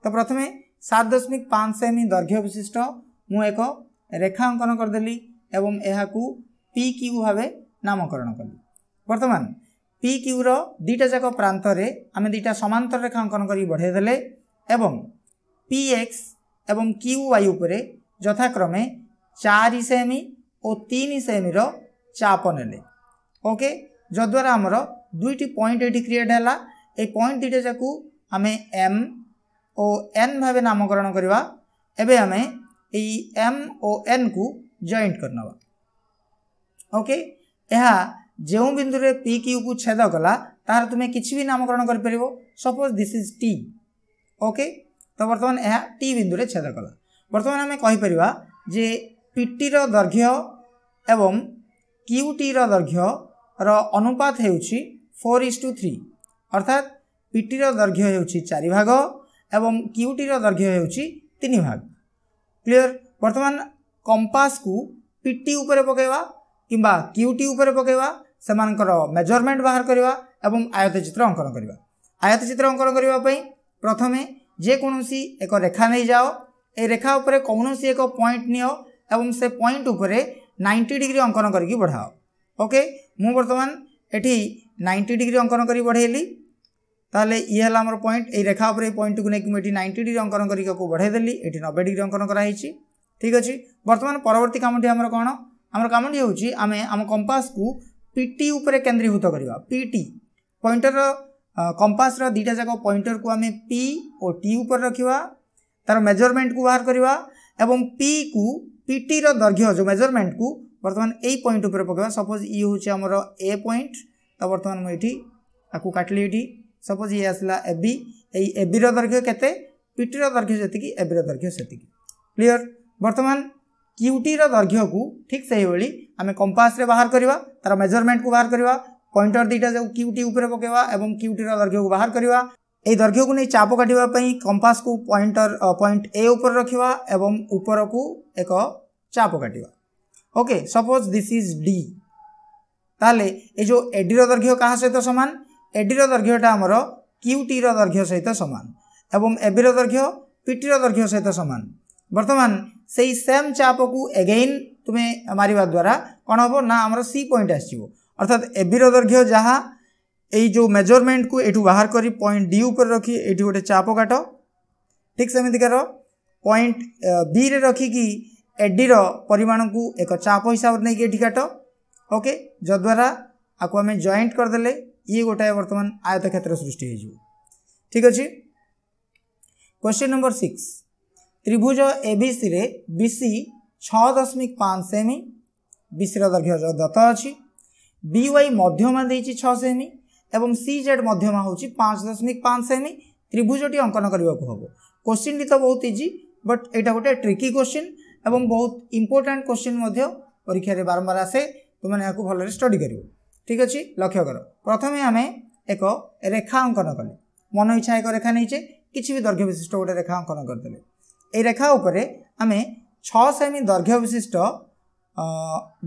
তো প্রথমে সাত দশমিক পাঁচ সেমি দৈর্ঘ্য বিশিষ্ট মু এক রেখা অঙ্কন করেদেলি এবং এখন পি কিউ ভাবে নামকরণ কলি ବର୍ତ୍ତମାନ ପି କ୍ୟୁର ଦୁଇଟା ଯାକ ପ୍ରାନ୍ତରେ ଆମେ ଦୁଇଟା ସମାନ୍ତର ରେଖା ଅଙ୍କନ କରି ବଢ଼େଇ ଦେଲେ ଏବଂ ପି ଏକ୍ସ ଏବଂ କ୍ୟୁ ୱାଇ ଉପରେ ଯଥାକ୍ରମେ ଚାରି ସେମି ଓ ତିନି ସେମିର ଚାପ ନେଲେ ଓକେ ଯଦ୍ୱାରା ଆମର ଦୁଇଟି ପଏଣ୍ଟ ଏଠି କ୍ରିଏଟ୍ ହେଲା এই পয়েন্ট দুইটা যাক আমি এম ও এন ভাবে নামকরণ করা এবে আমি এই এম ও এন কু জয়েন্ট করে নেওয়া ওকে ଯେଉଁ ବିନ୍ଦୁରେ ପି କ୍ୟୁକୁ ଛେଦ କଲା ତାହାର ତୁମେ କିଛି ବି ନାମକରଣ କରିପାରିବ suppose this is T okay ତ ବର୍ତ୍ତମାନ ଏହା ଟି ବିନ୍ଦୁରେ ଛେଦ କଲା ବର୍ତ୍ତମାନ ଆମେ କହିପାରିବା ଯେ ପିଟିର ଦୈର୍ଘ୍ୟ ଏବଂ କ୍ୟୁଟିର ଦୈର୍ଘ୍ୟର ଅନୁପାତ ହେଉଛି ଫୋର୍ ଇସ୍ ଟୁ ଥ୍ରୀ ଅର୍ଥାତ୍ ପିଟିର ଦୈର୍ଘ୍ୟ ହେଉଛି ଚାରି ଭାଗ ଏବଂ କ୍ୟୁଟିର ଦୈର୍ଘ୍ୟ ହେଉଛି ତିନି ଭାଗ କ୍ଲିଅର ବର୍ତ୍ତମାନ କମ୍ପାସକୁ ପିଟି ଉପରେ ପକାଇବା କିମ୍ବା କ୍ୟୁଟି ଉପରେ ପକାଇବା ସେମାନଙ୍କର ମେଜରମେଣ୍ଟ ବାହାର କରିବା ଏବଂ ଆୟତ ଚିତ୍ର ଅଙ୍କନ କରିବା ଆୟତ ଚିତ୍ର ଅଙ୍କନ କରିବା ପାଇଁ ପ୍ରଥମେ ଯେକୌଣସି ଏକ ରେଖା ନେଇଯାଅ ଏ ରେଖା ଉପରେ କୌଣସି ଏକ ପଏଣ୍ଟ ନିଅ ଏବଂ ସେ ପଏଣ୍ଟ ଉପରେ ନାଇଣ୍ଟି ଡିଗ୍ରୀ ଅଙ୍କନ କରିକି ବଢ଼ାଅ ଓକେ ମୁଁ ବର୍ତ୍ତମାନ ଏଠି ନାଇଣ୍ଟି ଡିଗ୍ରୀ ଅଙ୍କନ କରି ବଢ଼େଇଲି ତାହେଲେ ଇଏ ହେଲା ଆମର ପଏଣ୍ଟ ଏଇ ରେଖା ଉପରେ ଏଇ ପଏଣ୍ଟକୁ ନେଇକି ମୁଁ ଏଠି ନାଇଣ୍ଟି ଡିଗ୍ରୀ ଅଙ୍କନ କରିବାକୁ ଆକୁ ବଢ଼େଇଦେଲି ଏଠି ନବେ ଡିଗ୍ରୀ ଅଙ୍କନ କରାହେଇଛି ଠିକ୍ ଅଛି ବର୍ତ୍ତମାନ ପରବର୍ତ୍ତୀ କାମଟି ଆମର କ'ଣ ଆମର କାମଟି ହେଉଛି ଆମେ ଆମ କମ୍ପାସ୍କୁ पीटी केन्द्रीभूत करवा पीटी पॉइंटर कंपासर दुटा जाक पॉइंटर को आम पी और टी उपर रखा तार मेजरमेंट को बाहर करवा एवं पी को पीटी दर्घ्य जो मेजरमेंट को बर्तमान ये पॉइंट उपर पकड़ा सपोज ये हूँ आम ए पॉइंट तो बर्तमान मुझे आपको काटली ये सपोज ये आसला एबी ए दैर्घ्य के पीटी दैर्घ्य जी एर दैर्घ्य से क्लीयर बर्तमान କ୍ୟୁଟିର ଦୈର୍ଘ୍ୟକୁ ଠିକ୍ ସେହିଭଳି ଆମେ କମ୍ପାସ୍ରେ ବାହାର କରିବା ତା'ର ମେଜରମେଣ୍ଟକୁ ବାହାର କରିବା ପଏଣ୍ଟର ଦୁଇଟା ଯେଉଁ କ୍ୟୁଟି ଉପରେ ପକାଇବା ଏବଂ କ୍ୟୁଟିର ଦୈର୍ଘ୍ୟକୁ ବାହାର କରିବା ଏହି ଦୈର୍ଘ୍ୟକୁ ନେଇ ଚାପ କାଟିବା ପାଇଁ କମ୍ପାସ୍କୁ ପଏଣ୍ଟର ପଏଣ୍ଟ ଏ ଉପରେ ରଖିବା ଏବଂ ଉପରକୁ ଏକ ଚାପ କାଟିବା okay suppose this is D ତାହେଲେ ଏ ଯେଉଁ ଏଡ଼ିର ଦୈର୍ଘ୍ୟ କାହା ସହିତ ସମାନ ଏଡ଼ିର ଦୈର୍ଘ୍ୟଟା ଆମର କ୍ୟୁଟିର ଦୈର୍ଘ୍ୟ ସହିତ ସମାନ ଏବଂ ଏବିର ଦୈର୍ଘ୍ୟ ପିଟିର ଦୈର୍ଘ୍ୟ ସହିତ ସମାନ ବର୍ତ୍ତମାନ সেই সেম চাপকু এগেইন তুমি মারিবা দ্বারা କ'ଣ ହେବ ନା ଆମର ସି ପଏଣ୍ଟ ଆସିଯିବ ଅର୍ଥାତ୍ ଏବିର ଦୈର୍ଘ୍ୟ ଯାହା ଏଇ ଯେଉଁ ମେଜରମେଣ୍ଟକୁ ଏଇଠୁ ବାହାର କରି ପଏଣ୍ଟ ଡି ଉପରେ ରଖି ଏଇଠି ଗୋଟେ ଚାପ କାଟ ଠିକ୍ ସେମିତିକାର ପଏଣ୍ଟ ବିରେ ରଖିକି ଏଡିର ପରିମାଣକୁ ଏକ ଚାପ ହିସାବରେ ନେଇକି ଏଠି କାଟ ଓକେ ଯଦ୍ୱାରା ଆକୁ ଆମେ ଜଏଣ୍ଟ କରିଦେଲେ ଇଏ ଗୋଟାଏ ବର୍ତ୍ତମାନ ଆୟତ କ୍ଷେତ୍ର ସୃଷ୍ଟି ହୋଇଯିବ ଠିକ୍ ଅଛି କ୍ୱେଶ୍ଚିନ୍ ନମ୍ବର ସିକ୍ସ ত্রিভুজ এবিসিরে বিসি ଛଅ ଦଶମିକ ପାଞ୍ଚ ସେମି ବିସିର ଦୈର୍ଘ୍ୟ ଦତ୍ତ ଅଛି ବି ୱାଇ ମଧ୍ୟମା ଦେଇଛି ଛଅ ସେମି ଏବଂ ସି ଜେଡ୍ ମଧ୍ୟମା ହେଉଛି ପାଞ୍ଚ ଦଶମିକ ପାଞ୍ଚ ସେମି ତ୍ରିଭୁଜଟି ଅଙ୍କନ କରିବାକୁ ହେବ କୋଶ୍ଚିନ୍ଟି ତ ବହୁତ ଇଜି ବଟ୍ ଏଇଟା ଗୋଟେ ଟ୍ରିକି କୋଶ୍ଚିନ୍ ଏବଂ ବହୁତ ଇମ୍ପୋର୍ଟାଣ୍ଟ କୋଶ୍ଚିନ୍ ମଧ୍ୟ ପରୀକ୍ଷାରେ ବାରମ୍ବାର ଆସେ ତୁମେ ଏହାକୁ ଭଲରେ ଷ୍ଟଡ଼ି କରିବ ଠିକ୍ ଅଛି ଲକ୍ଷ୍ୟ କର ପ୍ରଥମେ ଆମେ ଏକ ରେଖା ଅଙ୍କନ କଲେ ମନ ଇଚ୍ଛା ଏକ ରେଖା ନେଇଛେ କିଛି ବି ଦୈର୍ଘ୍ୟ ବିଶିଷ୍ଟ ଗୋଟେ ରେଖା ଅଙ୍କନ କରିଦେଲେ এই রেখা উপরে ଆମେ ଛଅ ସେମି ଦୈର୍ଘ୍ୟ ବିଶିଷ୍ଟ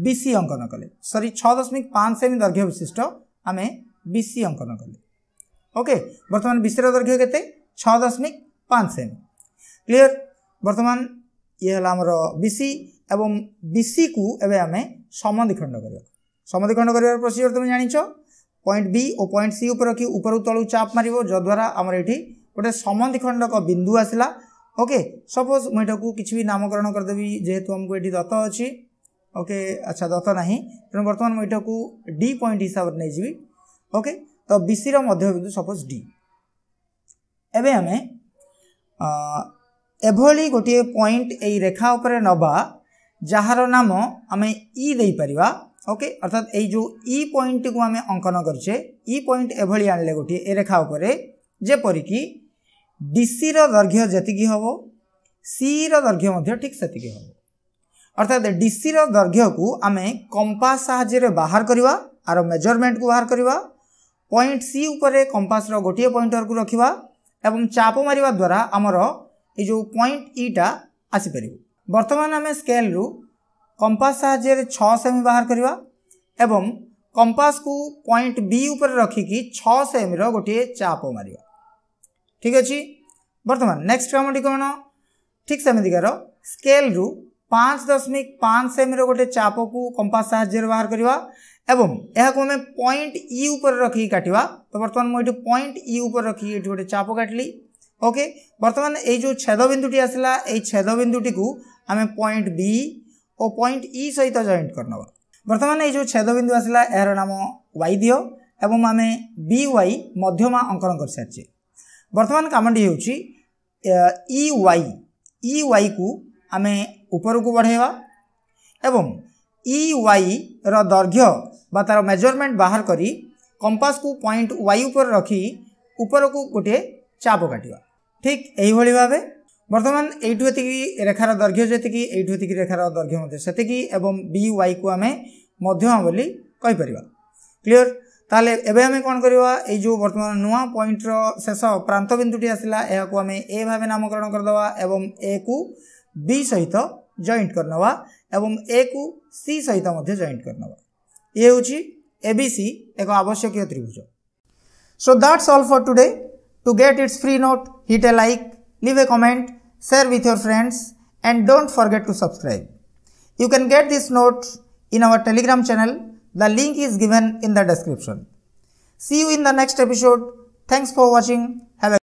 ବି ସି ଅଙ୍କନ କଲେ ସରି ଛଅ ଦଶମିକ ପାଞ୍ଚ ସେମି ଦୈର୍ଘ୍ୟ ବିଶିଷ୍ଟ ଆମେ ବି ସି ଅଙ୍କନ କଲେ ଓକେ ବର୍ତ୍ତମାନ ବିସିର ଦୈର୍ଘ୍ୟ କେତେ ଛଅ ଦଶମିକ ପାଞ୍ଚ ସେମି କ୍ଲିଅର ବର୍ତ୍ତମାନ ଇଏ ହେଲା ଆମର ବି ସି ଏବଂ ବି ସିକୁ ଏବେ ଆମେ ସମଧିଖଣ୍ଡ କରିବା ସମଧିଖଣ୍ଡ କରିବାର ପ୍ରୋସିଜିଓର ତୁମେ ଜାଣିଛ ପଏଣ୍ଟ ବି ଓ ପଏଣ୍ଟ ସି ଉପରେ ରଖି ଉପରୁ ତଳୁ ଚାପ ମାରିବ ଯଦ୍ୱାରା ଆମର ଏଠି ଗୋଟେ ସମଧିଖଣ୍ଡକ ବିନ୍ଦୁ ଆସିଲା ओके सपोज मुझे किसी भी नामकरण करदेवि जेहेतु आमको ये दत्त अच्छी ओके अच्छा दत्त ना तेणु बर्तमान मुझे डी पॉइंट हिसाब से नहींजी ओके तो बीसी रध्यबिंदु सपोज डी एवं आम एभली गोटे पॉइंट यही रेखा उपर नवा ଯାହାର ନାମ ଆମେ ଇ ଦେଇପାରିବା ଓକେ ଅର୍ଥାତ୍ ଏଇ ଯେଉଁ ଇ ପଏଣ୍ଟଟିକୁ ଆମେ ଅଙ୍କନ କରୁଛେ ଇ ପଏଣ୍ଟ ଏଭଳି ଆଣିଲେ ଗୋଟିଏ ଏ ରେଖା ଉପରେ ଯେପରିକି ডিসির দৈর্ঘ্য যেতিকি হব সির দৈর্ঘ্য মধ্যে ঠিক সেতিকি হব অর্থাৎ ডিসির দৈর্ঘ্যকু আমি কম্পাস সাহায্যে বাহার করা আর মেজরমেন্টকু বাহার করা পয়েন্ট সি উপরে কম্পাসর গোটিয়ে পয়েন্টরকু রাখবা এবং চাপ মারিবা দ্বারা আমার এই যে পয়েন্ট ইটা আসিপার বর্তমান আমি স্কেলু কম্পাস সাহায্যে ছ সেমি বাহার করা এবং কম্পাসকু পয়েন্ট বি উপরে রখিকি ছ সেমির গোটিয়ে চাপ মারিবা ঠিক ଅଛି ବର୍ତ୍ତମାନ ନେକ୍ସଟ କାମଟି କ'ଣ ଠିକ୍ ସେମିତିକାର ସ୍କେଲ୍ରୁ ପାଞ୍ଚ ଦଶମିକ ପାଞ୍ଚ ସେମିର ଗୋଟେ ଚାପକୁ କମ୍ପାସ୍ ସାହାଯ୍ୟରେ ବାହାର କରିବା ଏବଂ ଏହାକୁ ଆମେ ପଏଣ୍ଟ ଇ ଉପରେ ରଖିକି କାଟିବା ତ ବର୍ତ୍ତମାନ ମୁଁ ଏଠି ପଏଣ୍ଟ ଇ ଉପରେ ରଖିକି ଏଠି ଗୋଟେ ଚାପ କାଟିଲି ଓକେ ବର୍ତ୍ତମାନ ଏଇ ଯେଉଁ ଛେଦବିନ୍ଦୁଟି ଆସିଲା ଏଇ ଛେଦବିନ୍ଦୁଟିକୁ ଆମେ ପଏଣ୍ଟ ବି ଓ ପଏଣ୍ଟ ଇ ସହିତ ଜଏଣ୍ଟ କରିନେବା ବର୍ତ୍ତମାନ ଏଇ ଯେଉଁ ଛେଦବିନ୍ଦୁ ଆସିଲା ଏହାର ନାମ ୱାଇ ଦିଅ ଏବଂ ଆମେ ବି ୱାଇ ମଧ୍ୟମା ଅଙ୍କନ କରିସାରିଛେ ବର୍ତ୍ତମାନ କାମଟି ହେଉଛି ଇ ୱାଇ ଇ ୱାଇକୁ ଆମେ ଉପରକୁ ବଢ଼ାଇବା ଏବଂ ଇ ୱାଇର ଦୈର୍ଘ୍ୟ ବା ତା'ର ମେଜରମେଣ୍ଟ ବାହାର କରି କମ୍ପାସକୁ ପଏଣ୍ଟ ୱାଇ ଉପରେ ରଖି ଉପରକୁ ଗୋଟିଏ ଚାପ କାଟିବା ଠିକ୍ ଏହିଭଳି ଭାବେ ବର୍ତ୍ତମାନ ଏଇଠୁ ଏତିକି ରେଖାର ଦୈର୍ଘ୍ୟ ଯେତିକି ଏଇଠୁ ଏତିକି ରେଖାର ଦୈର୍ଘ୍ୟ ମଧ୍ୟ ସେତିକି ଏବଂ ବି ୱାଇକୁ ଆମେ ମଧ୍ୟମ ବୋଲି କହିପାରିବା କ୍ଲିଅର ତାହେଲେ ଏବେ ଆମେ କ'ଣ କରିବା ଏଇ ଯେଉଁ ବର୍ତ୍ତମାନ ନୂଆ ପଏଣ୍ଟର ଶେଷ ପ୍ରାନ୍ତ ବିନ୍ଦୁଟି ଆସିଲା ଏହାକୁ ଆମେ ଏ ଭାବେ ନାମକରଣ କରିଦେବା ଏବଂ ଏକୁ ବି ସହିତ ଜଏଣ୍ଟ କରିନେବା ଏବଂ ଏକୁ ସି ସହିତ ମଧ୍ୟ ଜଏଣ୍ଟ କରିନେବା ଇଏ ହେଉଛି ଏବିସି ଏକ ଆବଶ୍ୟକୀୟ ତ୍ରିଭୁଜ so that's all for today to get its free note hit a like leave a comment share with your friends and don't forget to subscribe. You can get this note in our telegram channel The link is given in the description. See you in the next episode. Thanks for watching. Have a